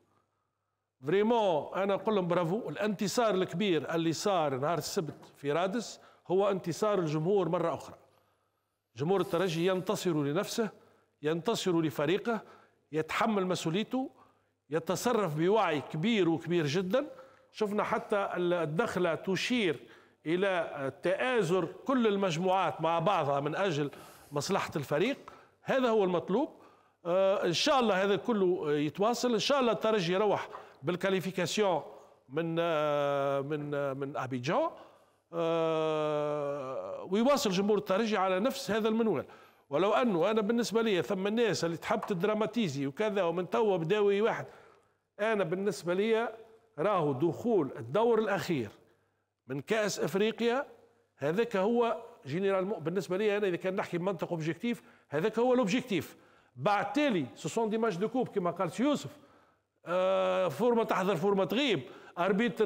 فريمون أنا نقول لهم برافو الانتصار الكبير اللي صار نهار السبت في رادس هو انتصار الجمهور مرة أخرى جمهور الترجي ينتصر لنفسه ينتصر لفريقه يتحمل مسؤوليته يتصرف بوعي كبير وكبير جدا شفنا حتى الدخلة تشير إلى تآزر كل المجموعات مع بعضها من أجل مصلحه الفريق هذا هو المطلوب آه، ان شاء الله هذا كله يتواصل ان شاء الله الترجي يروح بالكاليفيكاسيون من آه، من آه، من ابيجان ويواصل جمهور الترجي على نفس هذا المنوال ولو انه انا بالنسبه لي ثم الناس اللي تحب تدراماتيزي وكذا ومن توا بداوي واحد انا بالنسبه لي راهو دخول الدور الاخير من كاس افريقيا هذاك هو جينيرالمون بالنسبه لي انا اذا كان نحكي بمنطق اوبجيكتيف هذاك هو الاوبجيكتيف بعد تالي سو سون دي ماتش دو كوب كما قال يوسف فورما آه، فورمه تحضر فورمه تغيب اربيتر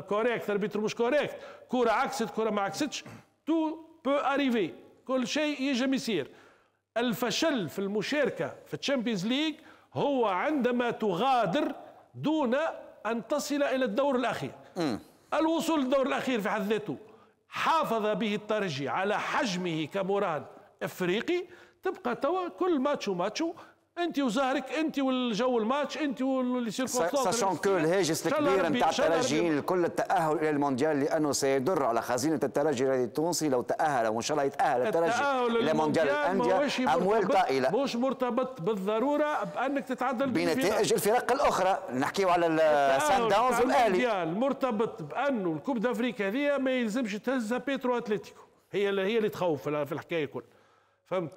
كوريكت آه، اربيتر مش كوريكت كره عكست كره ما عكستش تو بو اريفي كل شيء يجم يصير الفشل في المشاركه في الشامبيونز ليج هو عندما تغادر دون ان تصل الى الدور الاخير الوصول للدور الاخير في حد ذاته حافظ به الترجي على حجمه كمراد افريقي تبقى توا كل ماتشو ماتشو انت وزهرك انت والجو الماتش انت واللي يصير ساشون كو الهاجس الكبير نتاع الترجيين الكل التاهل الى المونديال لانه سيدر على خزينه الترجي التونسي لو تاهل وان شاء الله يتاهل الترجي الى مونديال الانديه اموال طائله مش مرتبط بالضروره بانك تتعدل بنتائج الفرق الاخرى نحكيو على سان داونز والاهلي مرتبط بانه الكوب دافريك هذه ما يلزمش تهزها بيترو اتلتيكو هي اللي هي اللي تخوف في الحكايه الكل فهمت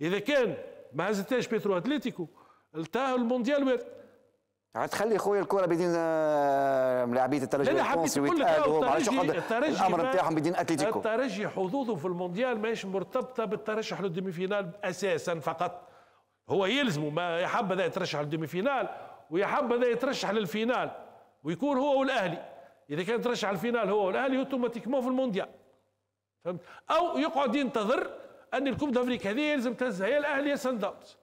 اذا كان ما هزتهاش بيترو اتليتيكو التاه المونديال عاد تخلي خويا الكره بدين آه، ملاعبيه الترجي الفرنسي ويتقادوا ما الامر نتاعهم بدين اتليتيكو الترجي حظوظه في المونديال ماهيش مرتبطه بالترشح للديمي فينال اساسا فقط هو يلزم ما يحب هذا يترشح للديمي فينال ويحب هذا يترشح للفينال ويكون هو والاهلي اذا كان ترشح الفينال هو والاهلي اوتوماتيكمون في المونديال فهمت او يقعد ينتظر ان الكوب دافريك هذه يلزم تهزها يا الاهلي يا سان داونز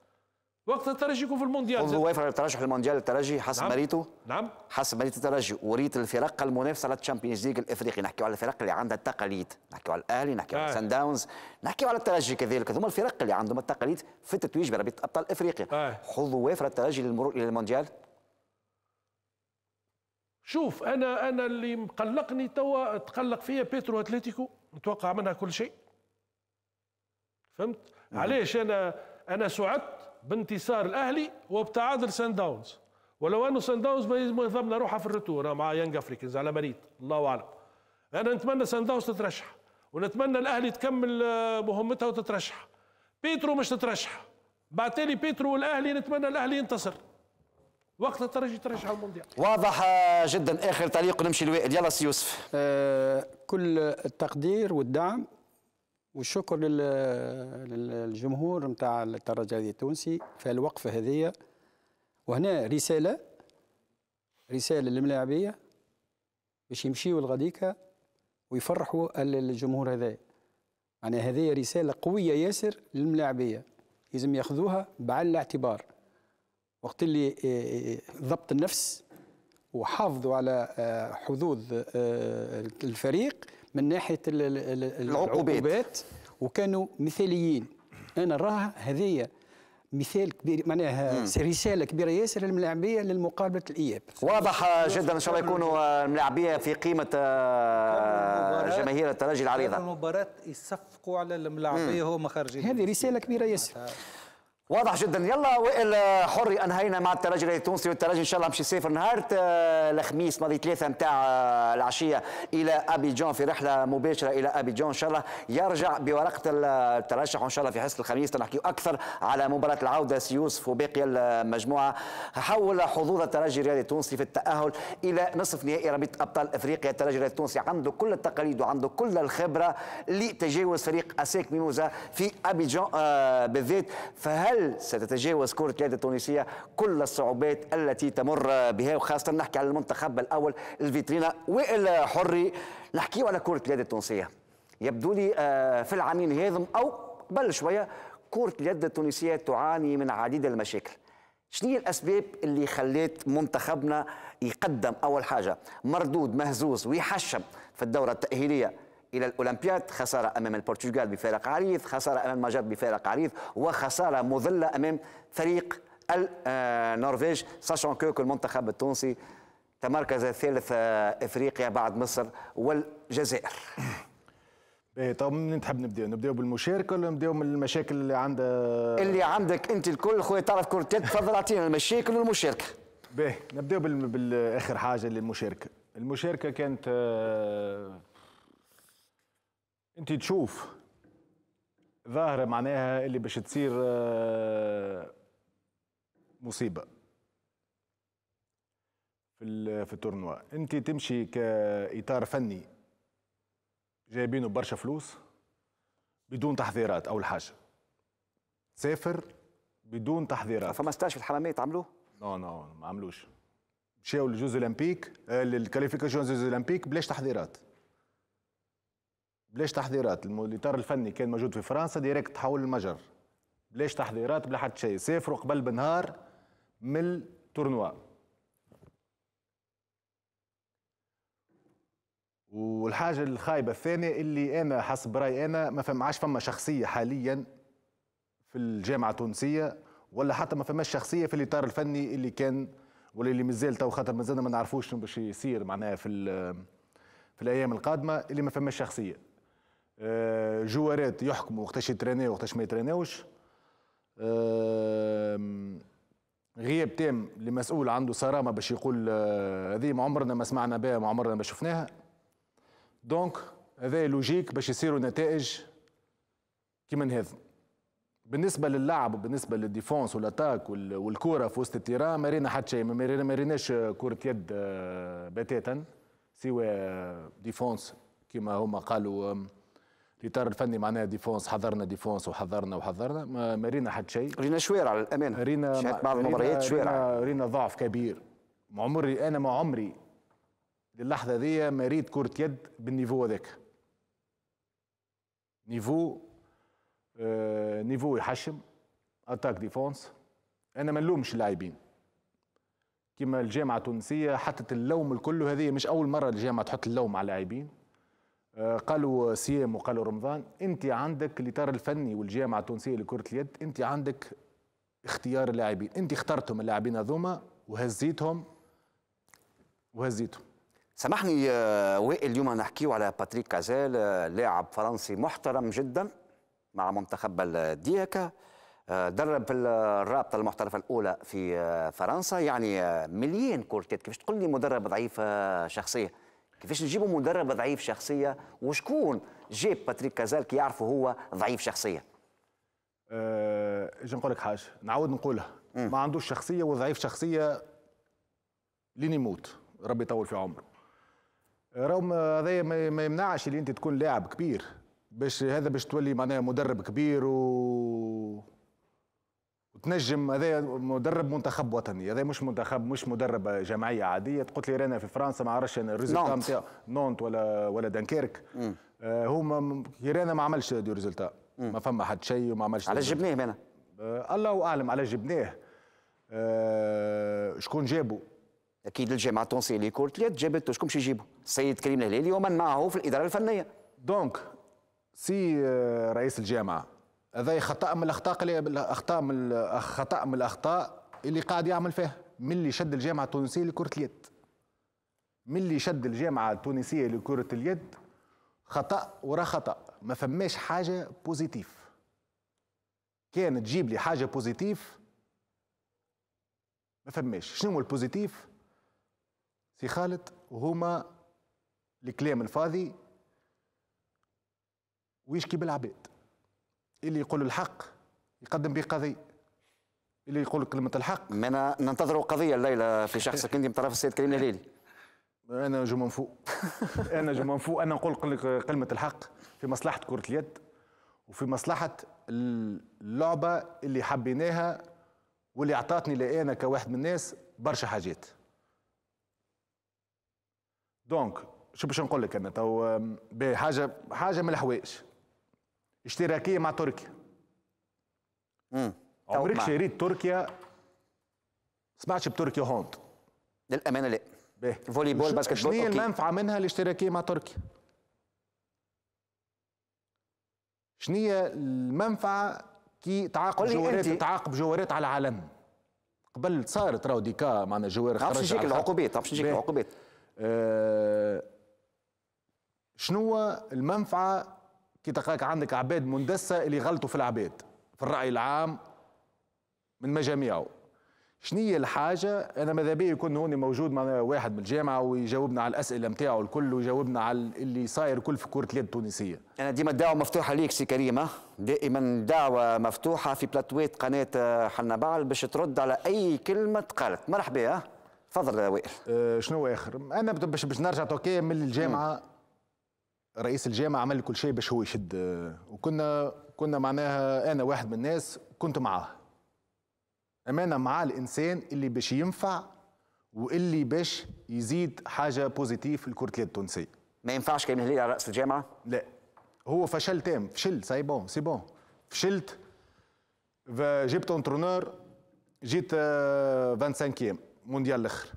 وقت الترجي يكون في المونديال هو واقف على الترشح للمونديال الترجي حسب نعم. مريته نعم حسب مريته الترجي وريت الفرق المنافسه للتشامبيونز ليج الافريقي نحكيو على الفرق اللي عندها التقاليد نحكيو على الاهلي نحكيو آه. على سان داونز نحكيو على الترجي كذلك هذوما الفرق اللي عندهم التقاليد في التتويج بربيع ابطال افريقيا آه. حظ وافر الترجي للمرور الى المونديال شوف انا انا اللي مقلقني توا تقلق فيا بيترو اتلتيكو نتوقع منها كل شيء فهمت نعم. علاش انا انا سعدت بانتصار الاهلي وبتعادل سان داونز ولو انه سان داونز ما يضمن روحها في الرتور مع يانج افريكانز على مريض الله اعلم انا نتمنى سان داونز تترشح ونتمنى الاهلي تكمل آه، مهمتها وتترشح بيترو مش تترشح بعتلي بيترو والاهلي نتمنى الاهلي ينتصر وقت الترجي ترجع المونديال واضح آه، جدا اخر تعليق نمشي لوائل يلا سي يوسف آه كل التقدير والدعم والشكر للجمهور نتاع الترجي التونسي في الوقفه هذه وهنا رساله رساله للملاعبيه باش يمشيوا لغاديكا ويفرحوا الجمهور هذا يعني هذه رساله قويه ياسر للملاعبيه لازم ياخذوها بعين الاعتبار وقت اللي آه، آه، ضبط النفس وحافظوا على آه، حظوظ الفريق من ناحيه العقوبات وكانوا مثاليين انا راه هذه مثال كبير معناها رساله كبيره ياسر للملاعبيه للمقابله الاياب واضح جدا ان شاء الله يكونوا الملاعبيه في قيمه آه، جماهير الترجي العريضه المباراه يصفقوا على الملاعبيه هو خارجين هذه رساله كبيره ياسر واضح جدا يلا وائل حري انهينا مع الترجي التونسي والترجي ان شاء الله مش يسافر نهار الخميس ماضي ثلاثه نتاع العشيه الى جون في رحله مباشره الى جون ان شاء الله يرجع بورقه الترشح وان شاء الله في حصه الخميس تنحكي اكثر على مباراه العوده سيوسف وباقي المجموعه حول حظوظ الترجي الرياضي التونسي في التاهل الى نصف نهائي رابطه ابطال افريقيا الترجي الرياضي التونسي عنده كل التقاليد وعنده كل الخبره لتجاوز فريق اساك ميموزا في جون آه، بالذات فهل هل ستتجاوز كرة اليد التونسية كل الصعوبات التي تمر بها وخاصة نحكي على المنتخب الأول الفيترينا وائل حري نحكي على كرة اليد التونسية يبدو لي آه، في العامين هذم أو قبل شوية كرة اليد التونسية تعاني من عديد المشاكل شنو هي الاسباب اللي خلت منتخبنا يقدم اول حاجه مردود مهزوز ويحشم في الدوره التاهيليه الى الاولمبياد خساره امام البرتغال بفارق عريض خساره امام المجر بفارق عريض وخساره مذله امام فريق النرويج آه، ساشون كوك المنتخب التونسي تمركز ثالث آه، افريقيا بعد مصر والجزائر ايه طب منين تحب نبداو نبداو بالمشاركه ولا نبداو من المشاكل اللي عندها اللي عندك انت الكل خويا تعرف كره يد تفضل اعطينا المشاكل والمشاركه باهي نبداو بالاخر حاجه للمشاركه المشاركه كانت آه، انت تشوف ظاهرة معناها اللي باش تصير آه، مصيبة في في التورنوا انت تمشي كاطار فني جايبينه برشا فلوس بدون تحضيرات اول حاجه تسافر بدون تحضيرات فما ستاش في الحرمية عملوه؟ نو نو ما عملوش مشاو للجوز اولمبيك الكاليفيكاسيون آه، جوز اولمبيك بلاش تحضيرات بلاش تحضيرات الاطار الفني كان موجود في فرنسا ديريكت حول المجر بلاش تحضيرات بلا حتى شيء سافروا قبل بنهار من التورنوا والحاجة الخايبة الثانية اللي أنا حسب رأيي أنا ما فماش فما شخصية حاليا في الجامعة التونسية ولا حتى ما فماش شخصية في الإطار الفني اللي كان ولا اللي مازال تو خاطر مازلنا ما نعرفوش شنو باش يصير معناها في في الأيام القادمة اللي ما فماش شخصية آه، جوارات يحكموا وقتاش يتريني وقتاش ما يتريناوش آه، غياب تام لمسؤول عنده صرامه باش يقول آه، هذه ما عمرنا ما سمعنا بها ما عمرنا ما شفناها دونك هذا لوجيك باش يصيروا نتائج كيما هذا بالنسبه للعب وبالنسبه للديفونس والاتاك والكوره في وسط التيران ما رينا حتى شيء ما ريناش كره يد بتاتا سوى ديفونس كما هما قالوا الاطار الفني معناها ديفونس حضرنا ديفونس وحضرنا وحضرنا ما, رينا حتى شيء رينا شوارع للامانه رينا بعض المباريات شوير رينا ضعف كبير عمري انا ما عمري للحظه ذي ما ريت كره يد بالنيفو هذاك نيفو آه، نيفو يحشم اتاك ديفونس انا ما نلومش اللاعبين كما الجامعه التونسيه حطت اللوم الكل هذه مش اول مره الجامعه تحط اللوم على اللاعبين آه، قالوا سيام وقالوا رمضان انت عندك الاطار الفني والجامعه التونسيه لكره اليد انت عندك اختيار اللاعبين انت اخترتهم اللاعبين هذوما وهزيتهم وهزيتهم سامحني آه، وائل اليوم نحكيو على باتريك كازال آه، لاعب فرنسي محترم جدا مع منتخب الدياكا درب الرابطه المحترفه الاولى في فرنسا يعني مليان كورتيت كيفاش تقول لي مدرب ضعيف شخصيه كيفاش نجيبوا مدرب ضعيف شخصيه وشكون جاب باتريك كي يعرفه هو ضعيف شخصيه أه نقول لك حاجه نعاود نقولها ما عندوش شخصيه وضعيف شخصيه لين يموت ربي يطول في عمره رغم هذا ما يمنعش اللي انت تكون لاعب كبير باش هذا باش تولي معناها مدرب كبير و تنجم هذا مدرب منتخب وطني هذا مش منتخب مش مدرب جمعيه عاديه قلت لي رانا في فرنسا ما عرفش انا الريزلتا نتاعو نونت ولا ولا دنكيرك آه هو رانا ما عملش دي ريزلتا ما فما حد شيء وما عملش على جبناه انا آه الله اعلم على جبناه آه شكون جابو اكيد الجامعه التونسيه اللي كورتليت جابته شكون باش يجيبو السيد كريم الهلالي ومن معه في الاداره الفنيه دونك سي آه، رئيس الجامعه هذا خطا من الاخطاء الاخطاء من خطا من الاخطاء اللي قاعد يعمل فيها من اللي شد الجامعه التونسيه لكره اليد من اللي شد الجامعه التونسيه لكره اليد خطا ورا خطا ما فماش حاجه بوزيتيف كان تجيب لي حاجه بوزيتيف ما فماش شنو البوزيتيف سي خالد هما الكلام الفاضي ويشكي بالعباد اللي يقول الحق يقدم به قضية اللي يقول كلمة الحق ما أنا ننتظر قضية الليلة في شخصك أنت إيه. من طرف السيد كريم الهليلي أنا جو منفو أنا جو منفو أنا نقول كلمة الحق في مصلحة كرة اليد وفي مصلحة اللعبة اللي حبيناها واللي أعطتني لي أنا كواحد من الناس برشا حاجات دونك شو باش نقول لك أنا تو حاجة حاجة من الحوايج اشتراكيه مع تركيا امم عمرك شريت تركيا سمعتش بتركيا هوند للامانه لا فولي بول باسكت بول شنو هي المنفعه منها الاشتراكيه مع تركيا شنو هي المنفعه كي تعاقب جوارات تعاقب جوارات على العالم قبل صارت راهو ديكا معنا جوار خرج تعرفش نجيك العقوبات تعرفش نجيك العقوبات آه شنو المنفعه كي تلقاك عندك عباد مندسه اللي غلطوا في العباد في الراي العام من مجاميعه شنية الحاجة أنا ماذا بيا يكون هوني موجود مع واحد من الجامعة ويجاوبنا على الأسئلة نتاعو الكل ويجاوبنا على اللي صاير كل في كرة اليد التونسية. أنا ديما الدعوة مفتوحة ليك سي كريمة، دائما دعوة مفتوحة في بلاتويت قناة حنا بعل باش ترد على أي كلمة تقالت، مرحبا تفضل وائل. أه شنو آخر؟ أنا باش باش نرجع توكي من الجامعة م. رئيس الجامعه عمل كل شيء باش هو يشد وكنا كنا معناها انا واحد من الناس كنت معاه أمانة مع الانسان اللي باش ينفع واللي باش يزيد حاجه بوزيتيف لكره التونسيه ما ينفعش كريم الهليل على راس الجامعه لا هو فشل تام فشل سي بون سي بون فشلت جبت انترونور جيت آه، 25 مونديال الاخر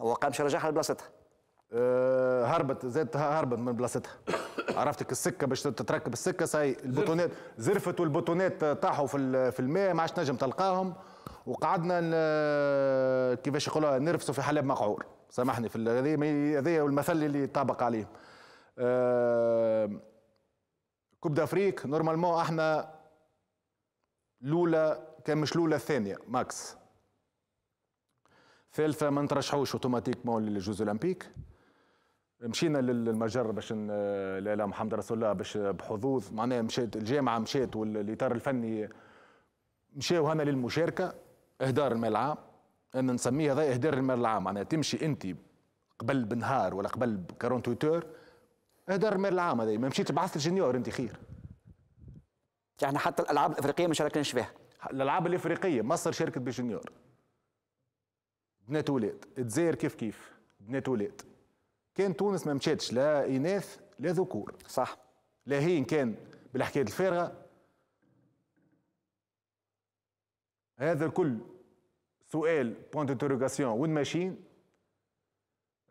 هو قام رجعها لبلاصتها آه، هربت زادت هربت من بلاصتها عرفتك السكه باش تتركب السكه ساي البطونات زرفت والبطونات طاحوا في في الماء ما عادش نجم تلقاهم وقعدنا كيفاش يقولوها نرفسوا في حلاب مقعور سامحني في هذه هذه المثل اللي طابق عليهم آه، كوب دافريك نورمالمون احنا الاولى كان مش الاولى الثانيه ماكس ثالثه ما نترشحوش اوتوماتيكمون للجوز اولمبيك مشينا للمجر باش الاعلام محمد رسول الله باش بحظوظ معناها مشيت الجامعه مشيت والاطار الفني مشاو هنا للمشاركه اهدار المال العام انا نسميه هذا اهدار المال العام معناها تمشي انت قبل بنهار ولا قبل 48 اور اهدار المال العام هذا ما مشيتش بعثت الجنيور انت خير يعني حتى الالعاب الافريقيه ما شاركناش فيها الالعاب الافريقيه مصر شاركت بجونيور بنات ولاد الجزائر كيف كيف بنات ولاد كان تونس ما مشاتش لا اناث لا ذكور صح لاهين كان بالحكايه الفارغه هذا الكل سؤال بوينت انتروغاسيون وين ماشيين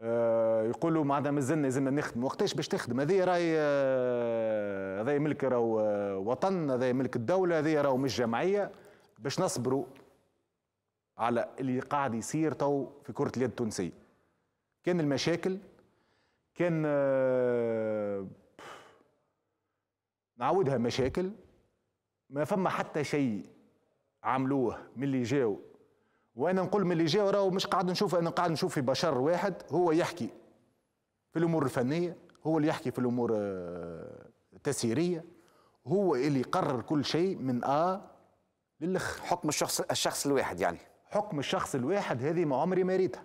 آه يقولوا ما عندنا مازلنا لازمنا نخدم وقتاش باش تخدم هذه راهي آه، هذا ملك راهو آه، وطن هذا ملك الدوله هذه راهو مش جمعيه باش نصبروا على اللي قاعد يصير تو في كره اليد التونسيه كان المشاكل كان آه، نعودها مشاكل ما فما حتى شيء عملوه من اللي جاو وانا نقول من اللي جاو راهو مش قاعد نشوف انا قاعد نشوف في بشر واحد هو يحكي في الامور الفنيه هو اللي يحكي في الامور آه، التسييريه هو اللي يقرر كل شيء من ا للخ حكم الشخص الشخص الواحد يعني حكم الشخص الواحد هذه ما عمري ما ريتها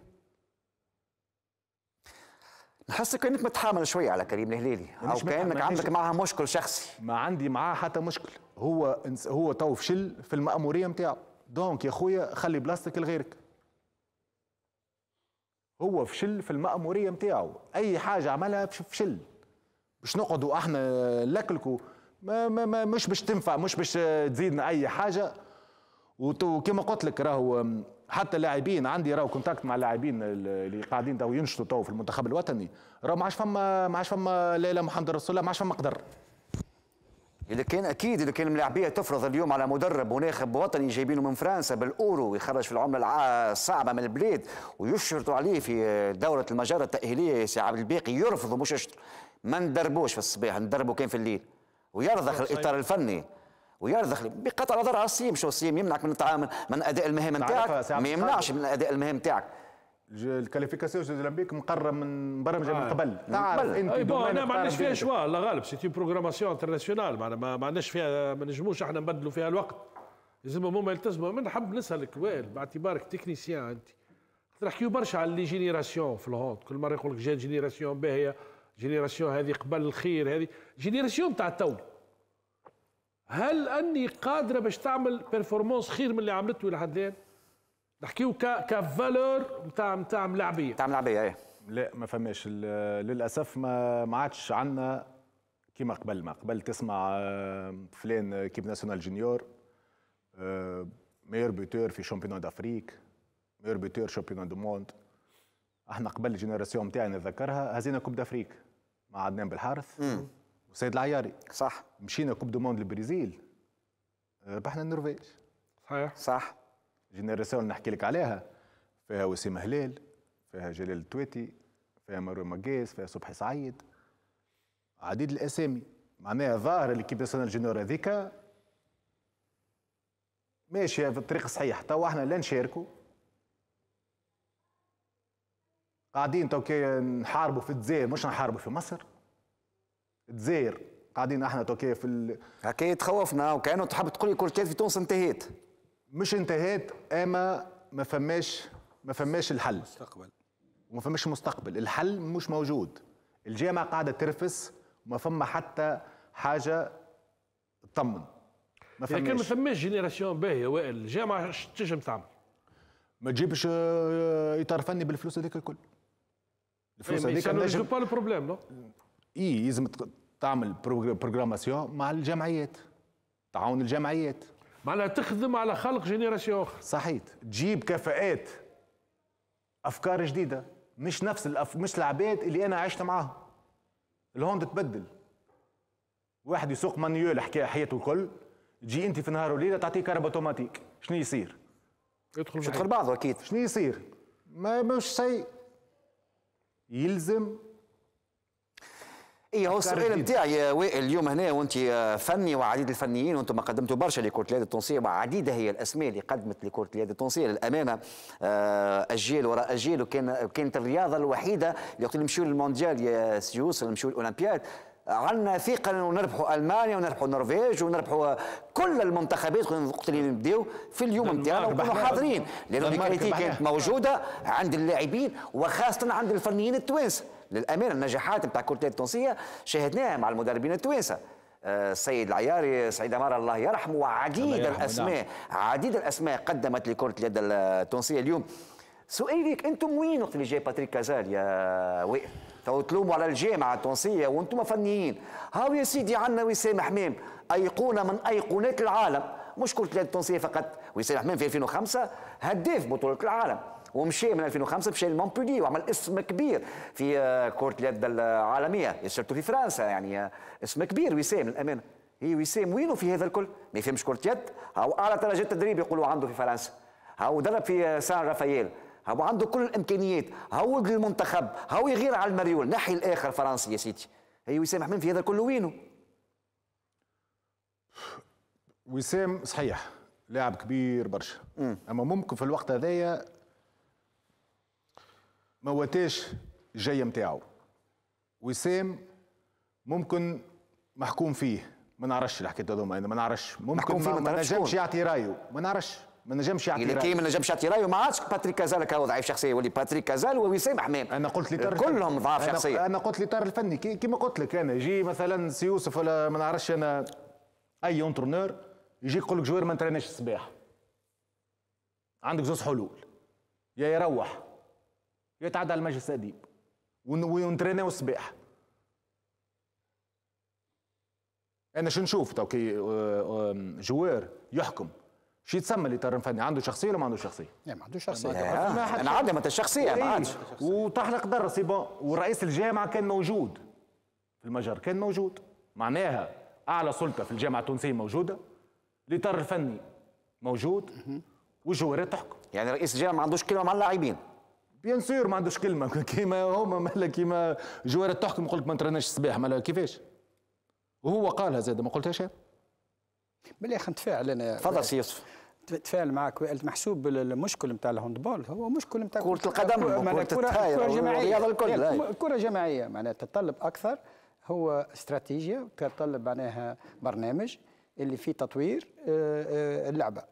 حاسه كانك متحامل شويه على كريم الهليلي او كانك عندك معها مشكل شخصي ما عندي معاه حتى مشكل هو هو تو فشل في الماموريه نتاعو دونك يا خويا خلي بلاصتك لغيرك هو فشل في الماموريه نتاعو اي حاجه عملها فشل باش نقعدوا احنا لكلكو ما, ما, ما مش باش تنفع مش باش تزيدنا اي حاجه وكما قلت لك راهو حتى اللاعبين عندي راهو كونتاكت مع اللاعبين اللي قاعدين تو ينشطوا تو في المنتخب الوطني راهو ما عادش فما ما عادش فما ليلى محمد رسول الله ما عادش فما قدر اذا كان اكيد اذا كان الملاعبيه تفرض اليوم على مدرب وناخب وطني جايبينه من فرنسا بالاورو ويخرج في العمله الصعبه من البلاد ويشرطوا عليه في دوره المجره التاهيليه سي عبد الباقي يرفضوا مش ما ندربوش في الصباح ندربوا كان في الليل ويرضخ الاطار الفني ويرضخ بقطع نظر على الصيام شو الصيام يمنعك من التعامل من اداء المهام نتاعك ما يمنعش من اداء المهام نتاعك الكاليفيكاسيون جوز اولمبيك مقرر من برمجه آه. من قبل تعرف انت اي بون انا ما عندناش فيها شوا لا غالب سيتي بروغراماسيون انترناسيونال معنا ما عندناش فيها ما نجموش احنا نبدلوا فيها الوقت لازم هما يلتزموا من نحب نسالك وائل باعتبارك تكنيسيان انت نحكيو برشا على لي جينيراسيون في الهوند كل مره يقول لك جات جينيراسيون باهيه جينيراسيون هذه قبل الخير هذه جينيراسيون تاع التو هل اني قادره باش تعمل بيرفورمانس خير من اللي عملته لحد الان؟ نحكيو ك كفالور نتاع نتاع ملاعبيه نتاع ملاعبيه ايه لا ما فماش للاسف ما ما عادش عندنا كيما قبل ما قبل تسمع آه، فلان كيب ناسيونال جونيور ميور بيتور في شامبيون دافريك ميور بيتور شامبيون دو موند احنا قبل الجينيراسيون نتاعنا نتذكرها هزينا كوب دافريك مع عدنان بالحارث سيد العياري صح مشينا كوب دو موند للبرازيل ربحنا آه، النرويج صحيح صح جينا نحكي لك عليها فيها وسيم هلال فيها جلال التويتي فيها مروان مقاس فيها صبحي سعيد عديد الاسامي معناها ظاهر اللي كيف ناسيونال الجنور هذيك ماشيه في الطريق الصحيح توا احنا لا نشاركوا قاعدين تو نحاربوا في الجزائر مش نحاربوا في مصر تزير قاعدين احنا توكي في ال... هكا تخوفنا وكانه تحب تقول لي كل اليد في تونس انتهيت مش انتهيت اما ما فماش ما فماش الحل مستقبل وما فماش مستقبل الحل مش موجود الجامعه قاعده ترفس وما فما حتى حاجه تطمن ما يعني فماش لكن ما فماش جينيراسيون باهيه وائل الجامعه تنجم تعمل ما تجيبش آه، يطرفني بالفلوس هذيك الكل إيه، الفلوس هذيك نجم با لو بروبليم اي لازم تعمل بروجراماسيون مع الجمعيات تعاون الجمعيات معناها تخدم على خلق جينيراسيون اخرى صحيح تجيب كفاءات افكار جديده مش نفس الأف... مش العباد اللي انا عشت معاهم الهون تتبدل واحد يسوق مانيول حكايه حياته الكل تجي انت في نهار وليله تعطيه كهرباء اوتوماتيك شنو يصير؟ يدخل يدخل بعضه اكيد شنو يصير؟ ما مش شيء يلزم اي هو السؤال نتاعي يا وائل اليوم هنا وانت فني وعديد الفنيين وانتم قدمتوا برشا لكره اليد التونسيه وعديده هي الاسماء اللي قدمت لكره اليد التونسيه للامانه آه، اجيال وراء اجيال وكان كانت الرياضه الوحيده اللي وقت نمشيو للمونديال يا سيوس نمشيو للاولمبياد عندنا ثقه نربحوا المانيا ونربحوا النرويج ونربحوا كل المنتخبات وقت اللي نبداو في اليوم نتاعنا ونكونوا حاضرين لان الكاليتي كانت موجوده عند اللاعبين وخاصه عند الفنيين التوانسه للامانه النجاحات بتاع كره التونسيه شاهدناها مع المدربين التوانسه آه، السيد العياري سعيد عمار الله يرحمه وعديد يرحمه الاسماء نعم. عديد الاسماء قدمت لكره اليد التونسيه اليوم سؤالي ليك انتم وين وقت اللي جاي باتريك كازال يا وائل تو تلوموا على الجامعه التونسيه وانتم فنيين هاو يا سيدي عندنا وسام حمام ايقونه من ايقونات العالم مش كره اليد التونسيه فقط وسام حمام في 2005 هداف بطوله العالم ومشى من 2005 مشى لمونبولي وعمل اسم كبير في آه، كره اليد العالميه سيرتو في فرنسا يعني آه، اسم كبير وسام للامانه هي وسام وينه في هذا الكل ما يفهمش كره يد او اعلى درجه تدريب يقولوا عنده في فرنسا هو درب في آه، سان رافائيل هو عنده كل الامكانيات هو المنتخب هو يغير على المريول نحي الاخر فرنسي يا سيدي هي وسام حميم في هذا الكل وينه وسام صحيح لاعب كبير برشا اما ممكن في الوقت هذايا ما واتاش الجايه نتاعو وسام ممكن محكوم فيه ما نعرفش الحكايه هذوما انا ما نعرفش ممكن ما نجمش يعطي رايه ما نعرفش ما نجمش يعطي رايه ما نجمش يعطي رايه ما عادش باتريك كازال هو ضعيف شخصيه ولي باتريك كازال ووسام حمام انا قلت لي كلهم ضعاف شخصيه انا قلت لي طار الفني كيما قلت لك انا يجي مثلا سي يوسف ولا ما نعرفش انا اي اونترونور يجيك يقول لك جوير ما نترناش الصباح عندك زوز حلول يا يروح يتعدى على المجلس الأديب ونتريناو الصباح أنا شو نشوف توكي آه، جوار يحكم شو يتسمى الاطار الفني عنده شخصيه ولا ما عنده شخصيه؟ لا ما عنده شخصيه انا عندي ما الشخصيه ما إيه. عنديش وتحلق ضر سي بون ورئيس الجامعه كان موجود في المجر كان موجود معناها اعلى سلطه في الجامعه التونسيه موجوده الاطار الفني موجود والجوارات تحكم يعني رئيس الجامعه ما عندوش كلمه مع اللاعبين بيان سور ما عندوش كلمه كيما هما مالا كيما جوار تحكم لك ما نترناش الصباح مالا كيفاش وهو قالها زاد ما قلتهاش بالله اخي نتفاعل انا تفضل سي يوسف تفاعل معك محسوب المشكل نتاع الهاندبول هو مشكل نتاع كرة القدم كرة الطايرة كرة جماعية معناها تتطلب أكثر هو استراتيجية تتطلب معناها برنامج اللي فيه تطوير آه، آه، اللعبة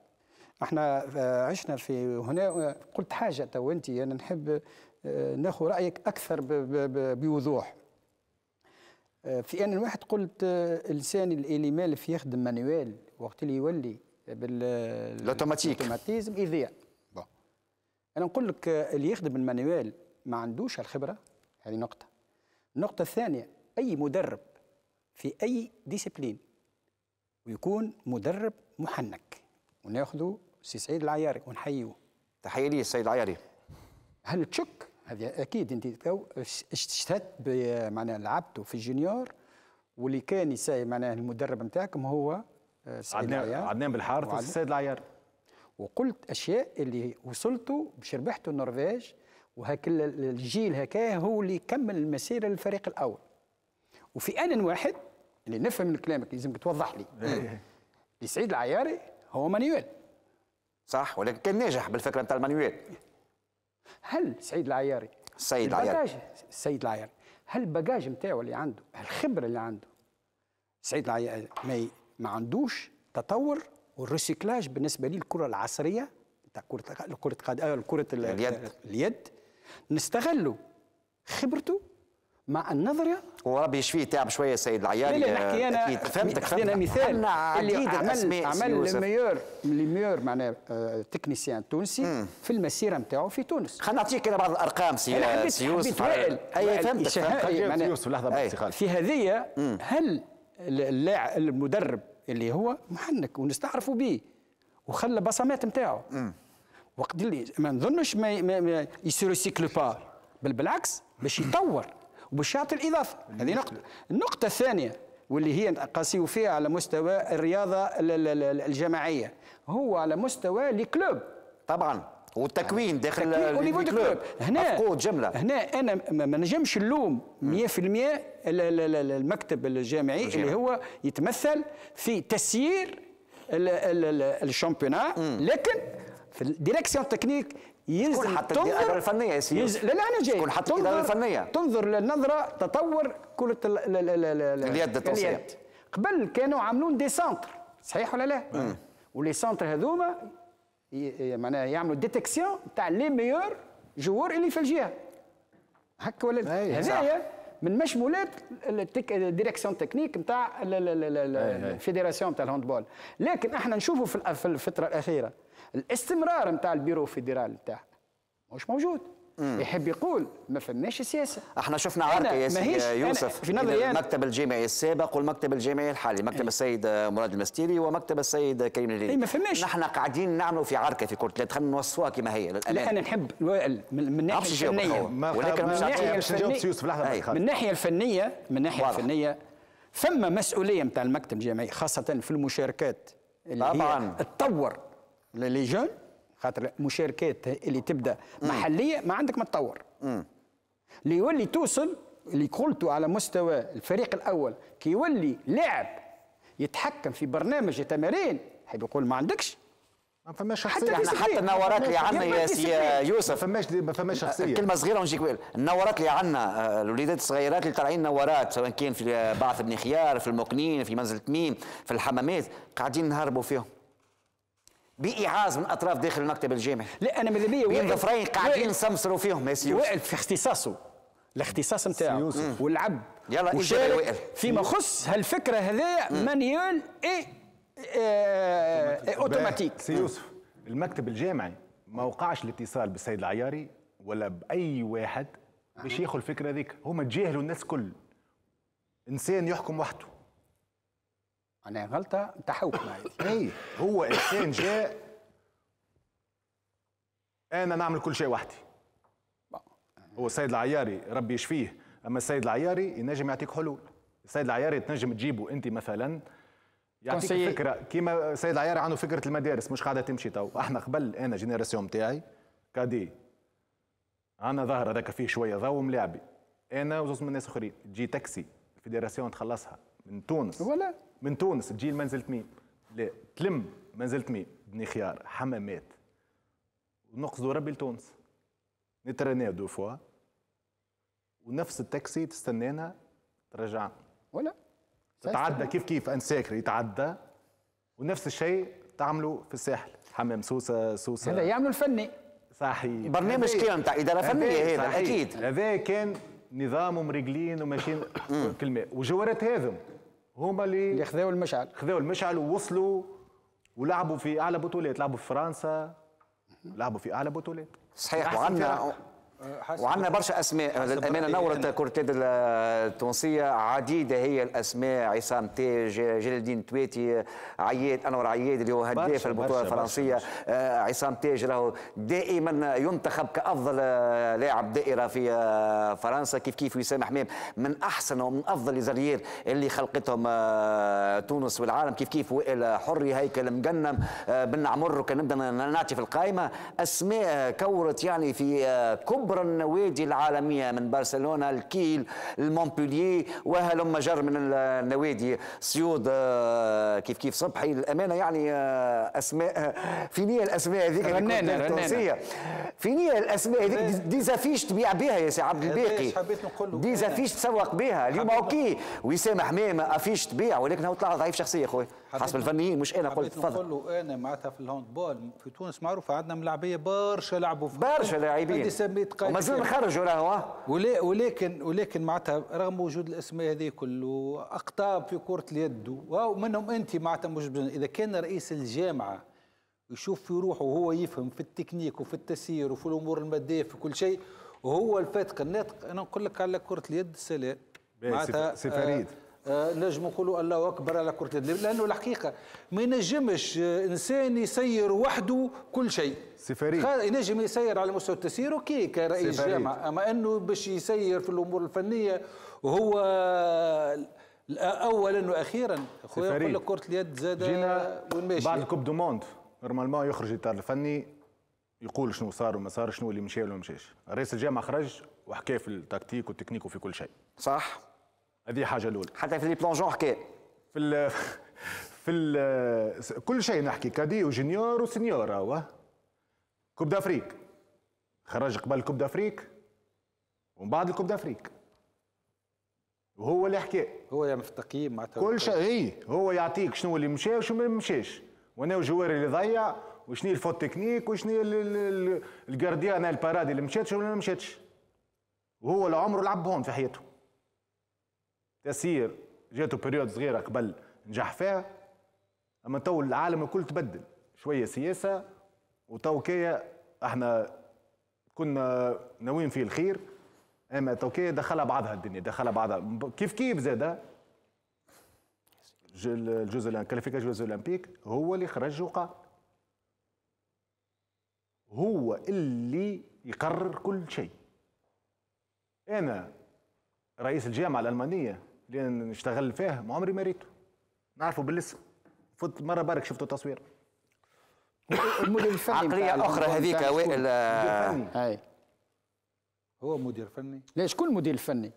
احنا آه، عشنا في هنا قلت حاجه تو انت انا نحب آه، ناخذ رايك اكثر بوضوح آه، في ان واحد قلت لسان اللي مالف يخدم مانوال وقت اللي يولي بالاوتوماتيك الاوتوماتيزم يضيع انا نقول لك اللي يخدم المانوال ما عندوش الخبره هذه نقطه النقطه الثانيه اي مدرب في اي ديسيبلين ويكون مدرب محنك وناخذ سي سعيد العياري ونحييه تحيه لي السيد العياري هل تشك هذه اكيد انت اشتهت بمعنى لعبته في الجونيور واللي كان يساي معناها المدرب نتاعكم هو آه، سعيد عدنان عدنان بالحارث السيد العيار وقلت اشياء اللي وصلته باش ربحته النرويج وهك الجيل هكا هو اللي كمل المسيره للفريق الاول وفي ان واحد اللي نفهم من كلامك لازمك توضح لي إيه. لسعيد العياري هو مانويل صح ولكن كان ناجح بالفكره نتاع المانيوال هل سعيد العياري السيد العياري السيد العياري هل الباجاج نتاعو اللي عنده الخبره اللي عنده سعيد العياري ما, عندوش تطور والريسيكلاج بالنسبه لي الكره العصريه تاع كره كره آه، كره اليد اليد نستغلوا خبرته مع النظرة وربي يشفيه تعب شوية سيد العيالي لا نحكي أنا فهمتك فهمتك أنا مثال اللي عمل عمل الميور الميور معناها آه، تكنيسيان تونسي في المسيرة نتاعو في تونس خلينا نعطيك أنا بعض الأرقام سي سي يوسف أي فهمتك فهمتك يوسف لحظة في هذه هل اللاعب المدرب اللي هو محنك ونستعرفوا به وخلى بصمات نتاعو وقت اللي ما نظنش ما, ما, ما يسيرو سيكلو با بل بالعكس باش يطور وبالشرط الإضافة هذه نقطة النقطة الثانية واللي هي قاسيو فيها على مستوى الرياضة الجماعية هو على مستوى الكلوب طبعا والتكوين آه. داخل الكلوب هنا جمله هنا انا ما نجمش نلوم 100% المكتب الجامعي الجامع. اللي هو يتمثل في تسيير الشامبيونات لكن في الديريكسيون تكنيك يلزم حتى تنظر الفنيه يا سيدي لا لا انا جاي تكون حتى تنظر الفنيه تنظر للنظره تطور كره اليد التوصية قبل كانوا عاملون دي سنتر صحيح ولا لا؟ ولي سنتر هذوما معناها يعملوا ديتكسيون تاع لي ميور جوور اللي في الجهه هكا ولا هذايا من مشمولات الديريكسيون ديريكسيون تكنيك نتاع الفيدراسيون نتاع الهاندبول لكن احنا نشوفوا في الفتره الاخيره الاستمرار نتاع البيرو فيدرال نتاعها مش موجود مم. يحب يقول ما فماش سياسه احنا شفنا عركه يا سيدي يوسف في نظري المكتب الجامعي السابق والمكتب الجامعي الحالي مكتب إيه. السيد مراد المستيري ومكتب السيد كريم الليلي إيه، ما فماش نحن قاعدين نعملوا في عركه في كرة خلينا نوصفوها كما هي للامانه لا انا نحب من الناحيه الفنيه ولكن من الناحيه الفنيه من الناحيه الفنيه من الناحيه الفنيه فما مسؤوليه نتاع المكتب الجامعي خاصه في المشاركات اللي طبعا تطور لي جون خاطر المشاركات اللي تبدا محليه ما عندك ما تطور اللي يولي توصل اللي قلته على مستوى الفريق الاول كي يولي لاعب يتحكم في برنامج التمارين حيب يقول ما عندكش ما فماش شخصيه حتى, حتى النورات اللي عندنا يا سي يوسف ما فماش ما فماش أه، شخصيه كلمه صغيره ونجيك النورات اللي عندنا أه، الوليدات الصغيرات اللي طالعين نورات سواء كان في بعث بن خيار في المقنين في منزل تميم في الحمامات قاعدين نهربوا فيهم بايعاز من اطراف داخل المكتب الجامعي لا انا ماذا بيا وين فرين قاعدين نسمسروا فيهم يا وائل في اختصاصه الاختصاص نتاعو والعب يلا اجابه وائل فيما يخص هالفكره هذايا مانيول اي اوتوماتيك سي يوسف المكتب الجامعي ما وقعش الاتصال بالسيد العياري ولا باي واحد باش ياخذ الفكره ذيك هما تجاهلوا الناس كل انسان يحكم وحده معناها غلطه تحوك معي اي هو انسان جاء انا نعمل كل شيء وحدي آه. هو السيد العياري ربي يشفيه اما السيد العياري ينجم يعطيك حلول السيد العياري تنجم تجيبه انت مثلا يعطيك كونسيي. فكره كيما السيد العياري عنده فكره المدارس مش قاعده تمشي تو احنا قبل انا جينيراسيون نتاعي كادي عندنا ظهر هذاك فيه شويه ضوء ملعبي انا وزوز من الناس اخرين تجي تاكسي الفيدراسيون تخلصها من تونس ولا من تونس تجي لمنزله مين لا تلم منزله مين بني خيار حمامات ونقصدوا ربي لتونس نترناو دو فوا ونفس التاكسي تستنانا ترجع ولا تتعدى كيف كيف انساكر يتعدى ونفس الشيء تعملوا في الساحل حمام سوسه سوسه هذا يعملوا الفني صحيح برنامج كان تاع اداره فنيه هذا اكيد هذا كان نظام ومريقلين وماشيين كلمه وجوارات هذم هما اللي اللي خذاو المشعل خذاو المشعل ووصلوا ولعبوا في اعلى بطولات لعبوا في فرنسا لعبوا في اعلى بطولات صحيح وعندنا وعندنا برشا اسماء للامانه نورت كورتيد التونسيه عديده هي الاسماء عصام تاج جلال الدين تويتي عياد انور عياد اللي هو هداف البطوله الفرنسيه آه، عصام تاج راهو دائما ينتخب كافضل آه، لاعب دائره في آه، فرنسا كيف كيف وسام حمام من احسن ومن افضل الزريير اللي خلقتهم تونس والعالم كيف كيف وائل حري هيكل مجنم بن عمر كان نبدا نعطي في القائمه اسماء كورت يعني في كبرى كبرى النوادي العالمية من برشلونة الكيل المونبولييه وهلم جر من النوادي سيود آه، كيف كيف صبحي الأمانة يعني آه، أسماء نية الأسماء هذيك رنانة رنانة نية الأسماء هذيك ديزافيش تبيع بها يا سي عبد الباقي حبيت نقول ديزافيش تسوق بها اليوم اوكي وسام حمامة افيش تبيع ولكن هو طلع ضعيف شخصية خويا حسب الفنيين مش انا قلت تفضل نقول انا معناتها في بول في تونس معروف عندنا ملاعبيه برشا لعبوا في برشا لاعبين ومازال خرجوا راهو ولكن ولكن معناتها رغم وجود الاسماء هذه كله اقطاب في كره اليد ومنهم انت معناتها موجود اذا كان رئيس الجامعه يشوف في روحه وهو يفهم في التكنيك وفي التسيير وفي الامور الماديه في كل شيء وهو الفاتق الناطق انا نقول لك على كره اليد سلام معناتها سي فريد آه آه، نجم نقولوا الله اكبر على كره اليد لانه الحقيقه ما ينجمش آه، انسان يسير وحده كل شيء سفريد ينجم يسير على مستوى التسيير اوكي كرئيس سفريد. جامعه اما انه باش يسير في الامور الفنيه وهو اولا واخيرا خويا نقول لك كره اليد زاد وين ماشي بعد الكوب دو موند نورمالمون يخرج الاطار الفني يقول شنو صار وما صار شنو اللي مشى ولا ما مشاش رئيس الجامعه خرج وحكى في التكتيك والتكنيك وفي كل شيء صح هذه حاجه الاولى حتى في لي بلونجون حكايه في ال في ال كل شيء نحكي كادي وجونيور وسينيور هو كوب دافريك خرج قبل كوب دافريك ومن بعد الكوب دافريك وهو اللي حكى هو يعمل في التقييم معناتها كل شيء اي هو يعطيك شنو اللي مشى وشنو ما مشاش وانا وجواري اللي ضيع وشنو الفوت تكنيك وشنو الجارديان البارادي اللي مشات وشنو ما مشاتش وهو العمر لعب هون في حياته تسير جاته بريود صغيره قبل نجح فيها اما تو العالم الكل تبدل شويه سياسه وتو كيا احنا كنا ناويين فيه الخير اما تو كيا دخلها بعضها الدنيا دخلها بعضها كيف كيف زاد الجزء كاليفيكاسيون الجزء الاولمبيك هو اللي خرج وقال هو اللي يقرر كل شيء انا رئيس الجامعه الالمانيه نشتغل فيه ما عمري ما ريته نعرفه بالاسم فت مره برك شفته تصوير المدير الفني عقليه اخرى هذيك وائل هاي هو مدير فني لا شكون المدير الفني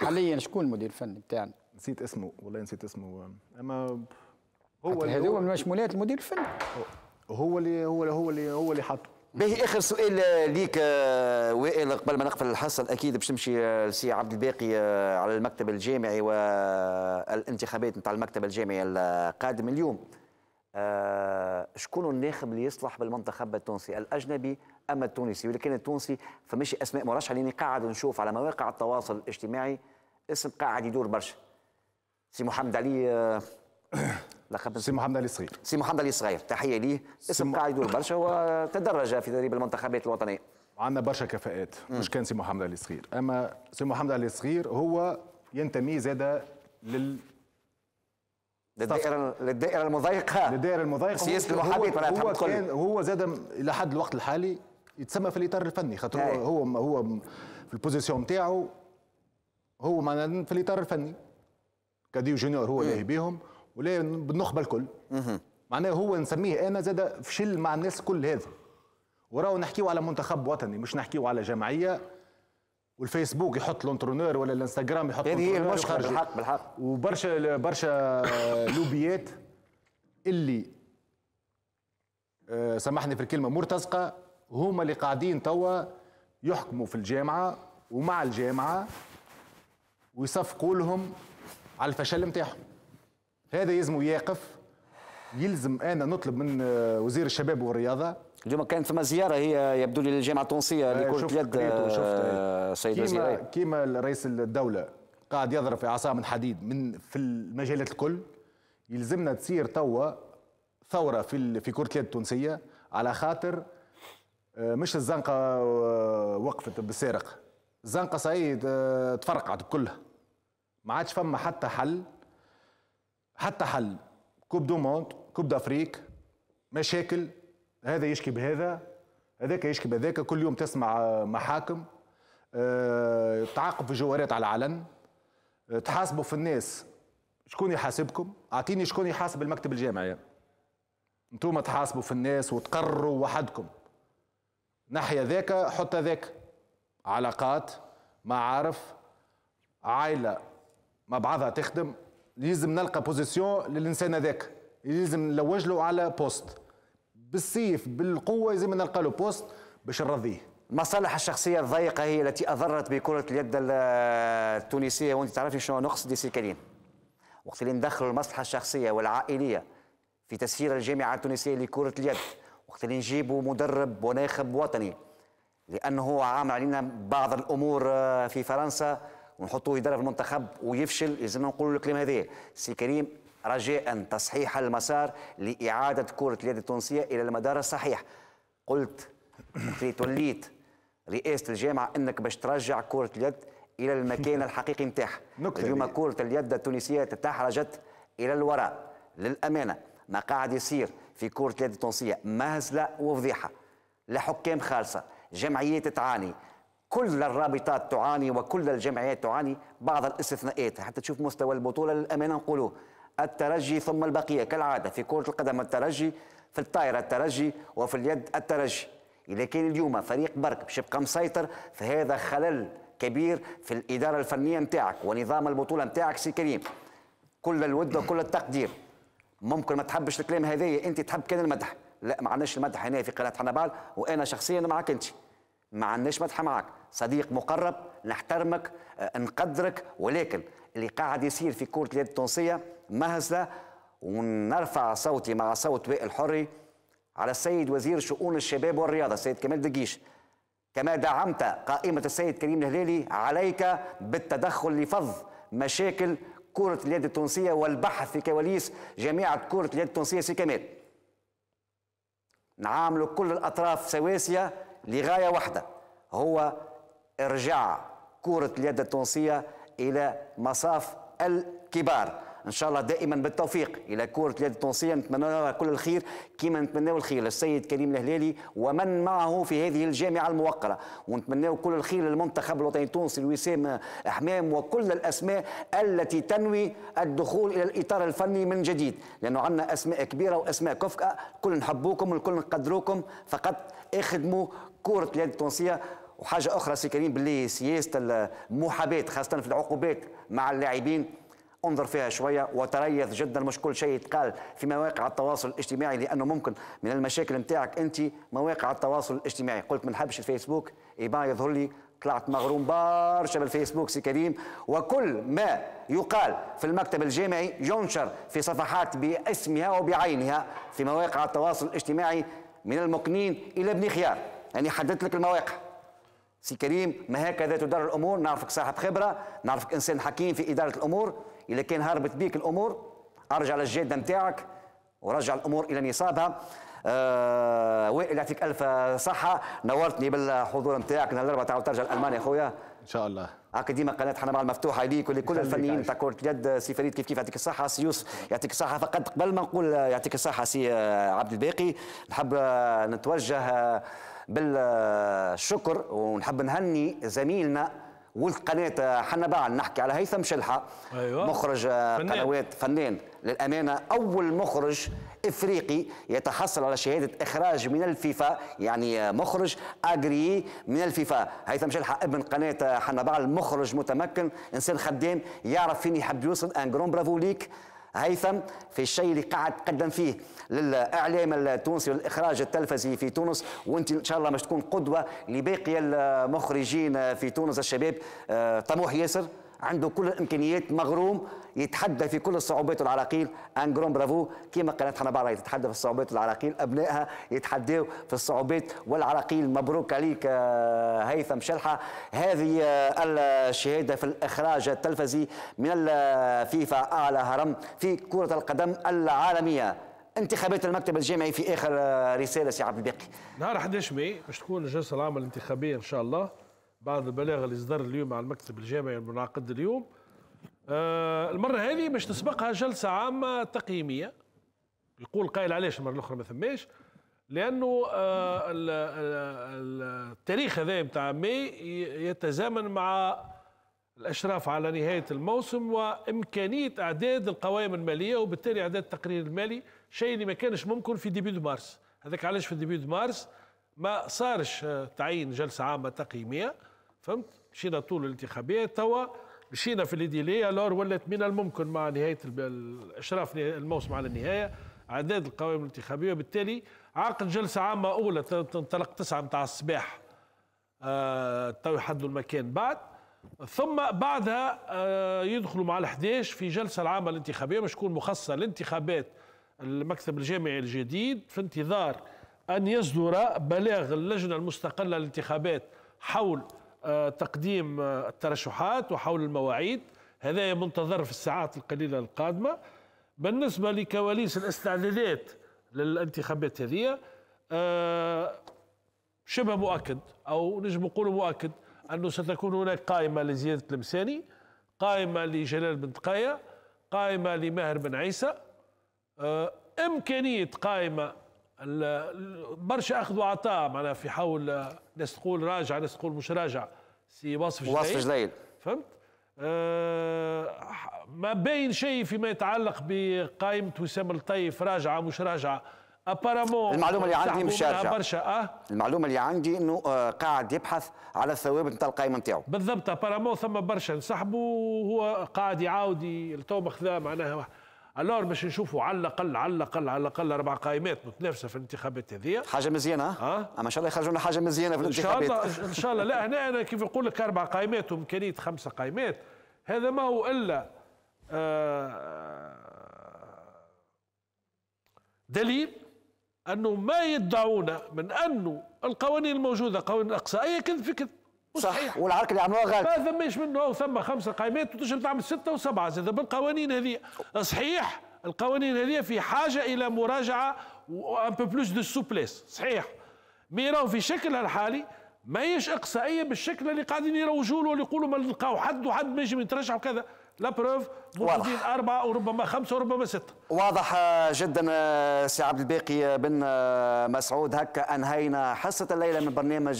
حاليا شكون المدير الفني بتاعنا نسيت اسمه والله نسيت اسمه اما هو هذا هو من مشمولات المدير الفني هو اللي هو اللي هو اللي هو اللي حطه باهي اخر سؤال ليك وائل قبل ما نقفل الحصه اكيد باش نمشي السي آه، عبد الباقي آه، على المكتب الجامعي والانتخابات نتاع المكتب الجامعي القادم اليوم آه، شكون الناخب اللي يصلح بالمنتخب التونسي الاجنبي اما التونسي ولكن التونسي فماشي اسماء مرشحه لاني قاعد نشوف على مواقع التواصل الاجتماعي اسم قاعد يدور برشا سي محمد علي لقب سي محمد علي صغير سي محمد علي صغير تحيه ليه اسم قاعد يدور برشا وتدرج في تدريب المنتخبات الوطنيه عندنا برشا كفاءات مش كان سي محمد علي صغير اما سي محمد علي صغير هو ينتمي زاد لل للدائرة للدائرة المضايقة للدائرة المضايقة سياسة المحابات هو, هو كان هو زاد إلى حد الوقت الحالي يتسمى في الإطار الفني خاطر هو إيه. هو في البوزيسيون نتاعو هو معنا في الإطار الفني كاديو جونيور هو اللي إيه. بيهم ولا بالنخبه الكل معناه هو نسميه انا زاد فشل مع الناس كل هذا وراو نحكيو على منتخب وطني مش نحكيو على جمعيه والفيسبوك يحط لونترونور ولا الانستغرام يحط هذه هي المشكله بالحق بالحق وبرشا برشا لوبيات اللي آه، سامحني في الكلمه مرتزقه هما اللي قاعدين توا يحكموا في الجامعه ومع الجامعه ويصفقوا لهم على الفشل نتاعهم هذا يلزم يقف يلزم انا نطلب من آه، وزير الشباب والرياضه اليوم كانت ثم زياره هي يبدو لي للجامعه التونسيه لكره اليد السيد وزير كيما رئيس الدوله قاعد يضرب في عصا من حديد من في المجالات الكل يلزمنا تصير توا ثوره في في كره اليد التونسيه على خاطر آه، مش الزنقه آه، وقفت بالسارق الزنقه صحيح تفرقعت كلها ما عادش فما حتى حل حتى حل كوب دو موند كوب دافريك مشاكل هذا يشكي بهذا هذاك يشكي بهذاك كل يوم تسمع آه، محاكم آه، تعاقب في جوارات على العلن آه، تحاسبوا في الناس شكون يحاسبكم اعطيني شكون يحاسب المكتب الجامعي انتوما تحاسبوا في الناس وتقرروا وحدكم ناحية ذاك حط ذاك علاقات معارف عائلة مع بعضها تخدم لازم نلقى بوزيسيون للانسان هذاك لازم نلوج له على بوست بالسيف بالقوه لازم نلقى له بوست باش نرضيه المصالح الشخصيه الضيقه هي التي اضرت بكره اليد التونسيه وانت تعرفي شنو نقصد دي سي كريم وقت اللي ندخلوا المصلحه الشخصيه والعائليه في تسيير الجامعه التونسيه لكره اليد وقت اللي نجيبوا مدرب وناخب وطني لانه عامل علينا بعض الامور آه، في فرنسا ونحطوه يدرب المنتخب ويفشل لازم نقول الكلمه هذه سي كريم رجاء تصحيح المسار لاعاده كره اليد التونسيه الى المدار الصحيح قلت في توليت رئاسه الجامعه انك باش ترجع كره اليد الى المكان الحقيقي نتاعها اليوم كره اليد التونسيه تتحرجت الى الوراء للامانه ما قاعد يصير في كره اليد التونسيه مهزله وفضيحه لا حكام خالصه جمعيات تعاني كل الرابطات تعاني وكل الجمعيات تعاني بعض الاستثناءات حتى تشوف مستوى البطولة للأمانة نقوله الترجي ثم البقية كالعادة في كرة القدم الترجي في الطائرة الترجي وفي اليد الترجي إذا كان اليوم فريق برك باش يبقى مسيطر فهذا خلل كبير في الإدارة الفنية نتاعك ونظام البطولة نتاعك سي كريم كل الود وكل التقدير ممكن ما تحبش الكلام هذايا أنت تحب كان المدح لا ما عندناش المدح هنا في قناة حنبال وأنا شخصيا معك أنت ما عندناش مدحه معك صديق مقرب نحترمك آه، نقدرك ولكن اللي قاعد يصير في كره اليد التونسيه مهزله ونرفع صوتي مع صوت وائل الحري على السيد وزير شؤون الشباب والرياضه السيد كمال دقيش كما دعمت قائمه السيد كريم الهلالي عليك بالتدخل لفض مشاكل كره اليد التونسيه والبحث في كواليس جامعه كره اليد التونسيه سي كمال نعامل كل الاطراف سواسيه لغايه واحده هو ارجاع كره اليد التونسيه الى مصاف الكبار ان شاء الله دائما بالتوفيق الى كره اليد التونسيه نتمنى لها كل الخير كما نتمناو الخير للسيد كريم الهلالي ومن معه في هذه الجامعه الموقره ونتمناو كل الخير للمنتخب الوطني التونسي لوسام حمام وكل الاسماء التي تنوي الدخول الى الاطار الفني من جديد لانه عندنا اسماء كبيره واسماء كفكه كل نحبوكم والكل نقدروكم فقط اخدموا كره اليد التونسيه وحاجه اخرى سي كريم باللي سياسه المحاباه خاصه في العقوبات مع اللاعبين انظر فيها شويه وتريث جدا مش كل شيء يتقال في مواقع التواصل الاجتماعي لانه ممكن من المشاكل نتاعك انت مواقع التواصل الاجتماعي قلت ما نحبش الفيسبوك يبا يظهر لي طلعت مغروم برشا بالفيسبوك سي كريم وكل ما يقال في المكتب الجامعي ينشر في صفحات باسمها وبعينها في مواقع التواصل الاجتماعي من المقنين الى ابن خيار يعني حددت لك المواقع سي كريم ما هكذا تدار الامور نعرفك صاحب خبره نعرفك انسان حكيم في اداره الامور اذا كان هربت بيك الامور ارجع للجاده نتاعك ورجع الامور الى نصابها آه وائل يعطيك الف صحه نورتني بالحضور نتاعك نهار الاربعاء تعاود ترجع لالمانيا خويا ان شاء الله هاك ديما قناه حنا مع المفتوحه ليك ولكل الفنيين تاع كره اليد سي فريد كيف كيف يعطيك الصحه سي يوسف يعطيك الصحه فقط قبل ما نقول يعطيك الصحه سي آه، عبد الباقي نحب آه، نتوجه آه، بالشكر ونحب نهني زميلنا ولد قناة حنا بعل نحكي على هيثم شلحة أيوة. مخرج آه، فنين. قنوات فنان للأمانة أول مخرج إفريقي يتحصل على شهادة إخراج من الفيفا يعني مخرج أجري من الفيفا هيثم شلحة ابن قناة حنا بعل مخرج متمكن إنسان خدام يعرف فين يحب يوصل أن جرون برافو ليك هيثم في الشيء اللي قاعد تقدم فيه للاعلام التونسي والاخراج التلفزي في تونس وانت ان شاء الله باش تكون قدوه لباقي المخرجين في تونس الشباب آه، طموح ياسر عنده كل الامكانيات مغروم يتحدى في كل الصعوبات والعراقيل ان جرون برافو كما قناه حنا بعرا يتحدى في الصعوبات والعراقيل ابنائها يتحداوا في الصعوبات والعراقيل مبروك عليك آه، هيثم شلحه هذه آه، الشهاده في الاخراج التلفزي من الفيفا آه، اعلى هرم في كره القدم العالميه انتخابات المكتب الجامعي في اخر رساله سي عبد الباقي نهار 11 ماي باش تكون الجلسه العامه الانتخابيه ان شاء الله بعد البلاغ اللي صدر اليوم على المكتب الجامعي المنعقد اليوم آه، المره هذه باش تسبقها جلسه عامه تقييميه يقول قائل علاش المره الاخرى ما ثماش لانه آه، التاريخ هذا نتاع ماي يتزامن مع الاشراف على نهايه الموسم وامكانيه اعداد القوائم الماليه وبالتالي اعداد التقرير المالي شيء اللي ما كانش ممكن في ديبيو دو مارس هذاك علاش في ديبيو دو مارس ما صارش آه، تعيين جلسه عامه تقييميه فهمت مشينا طول الانتخابات توا مشينا في الإديلية لور ولت من الممكن مع نهاية الإشراف الموسم على النهاية اعداد القوائم الانتخابيه وبالتالي عقد جلسه عامه اولى تنطلق 9 نتاع الصباح آه تو يحددوا المكان بعد ثم بعدها آه يدخلوا مع ال11 في جلسه العامه الانتخابيه مش تكون مخصصه لانتخابات المكتب الجامعي الجديد في انتظار ان يصدر بلاغ اللجنه المستقله للانتخابات حول آه، تقديم آه، الترشحات وحول المواعيد هذا منتظر في الساعات القليله القادمه بالنسبه لكواليس الاستعدادات للانتخابات هذه آه، شبه مؤكد او نجم نقول مؤكد انه ستكون هناك قائمه لزياده المساني قائمه لجلال بن تقايا قائمه لماهر بن عيسى امكانيه قائمه برشا اخذ وعطاء معنا في حول ناس تقول راجع ناس تقول مش راجع سي وصف جليل وصف جليل فهمت أه ما باين شيء فيما يتعلق بقائمة وسام الطيف راجعة مش راجعة ابارامون المعلومه اللي عندي مش راجعه برشا اه المعلومه اللي عندي انه آه قاعد يبحث على الثوابت نتاع القائمه نتاعو بالضبط ابارامون ثم برشا انسحبوا وهو قاعد يعاود تو خذا معناها الور باش نشوفوا على الاقل على الاقل على الاقل اربع قائمات متنافسه في الانتخابات هذه حاجه مزيانه اه اما ان شاء الله يخرجوا لنا حاجه مزيانه في الانتخابات ان شاء الله ان شاء الله لا هنا انا كيف نقول لك اربع قائمات وامكانيه خمسه قائمات هذا ما هو الا آه، دليل انه ما يدعون من انه القوانين الموجوده قوانين اقصائيه كذب في كذب صح والعرك اللي عملوها غلط ما ثماش منه ثم خمسه قائمات وتنجم تعمل سته وسبعه زاد بالقوانين هذه صحيح القوانين هذه في حاجه الى مراجعه وان بو بلوس دو سوبليس صحيح مي راهو في شكلها الحالي ماهيش اقصائيه بالشكل اللي قاعدين يروجوا له ويقولوا ما نلقاو حد وحد ما يجي يترشح وكذا لا بروف موجودين أربعة وربما خمسة وربما ستة واضح جدا آه، سي عبد الباقي آه، بن آه، مسعود هكا أنهينا حصة الليلة من برنامج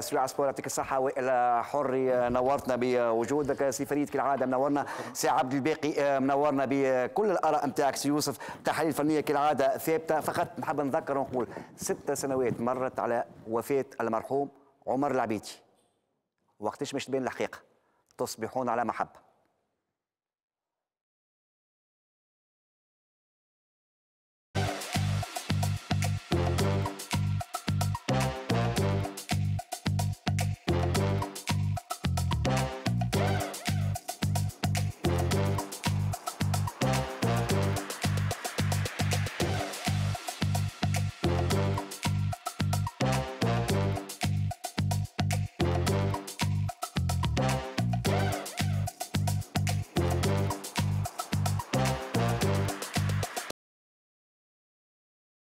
سريع سبور يعطيك الصحة وإلى حري نورتنا بوجودك سي فريد كالعادة منورنا سي عبد الباقي منورنا بكل الآراء نتاعك سي يوسف التحاليل الفنية كالعادة ثابتة فقط نحب نذكر ونقول ست سنوات مرت على وفاة المرحوم عمر العبيدي وقتاش باش تبان الحقيقة تصبحون على محبة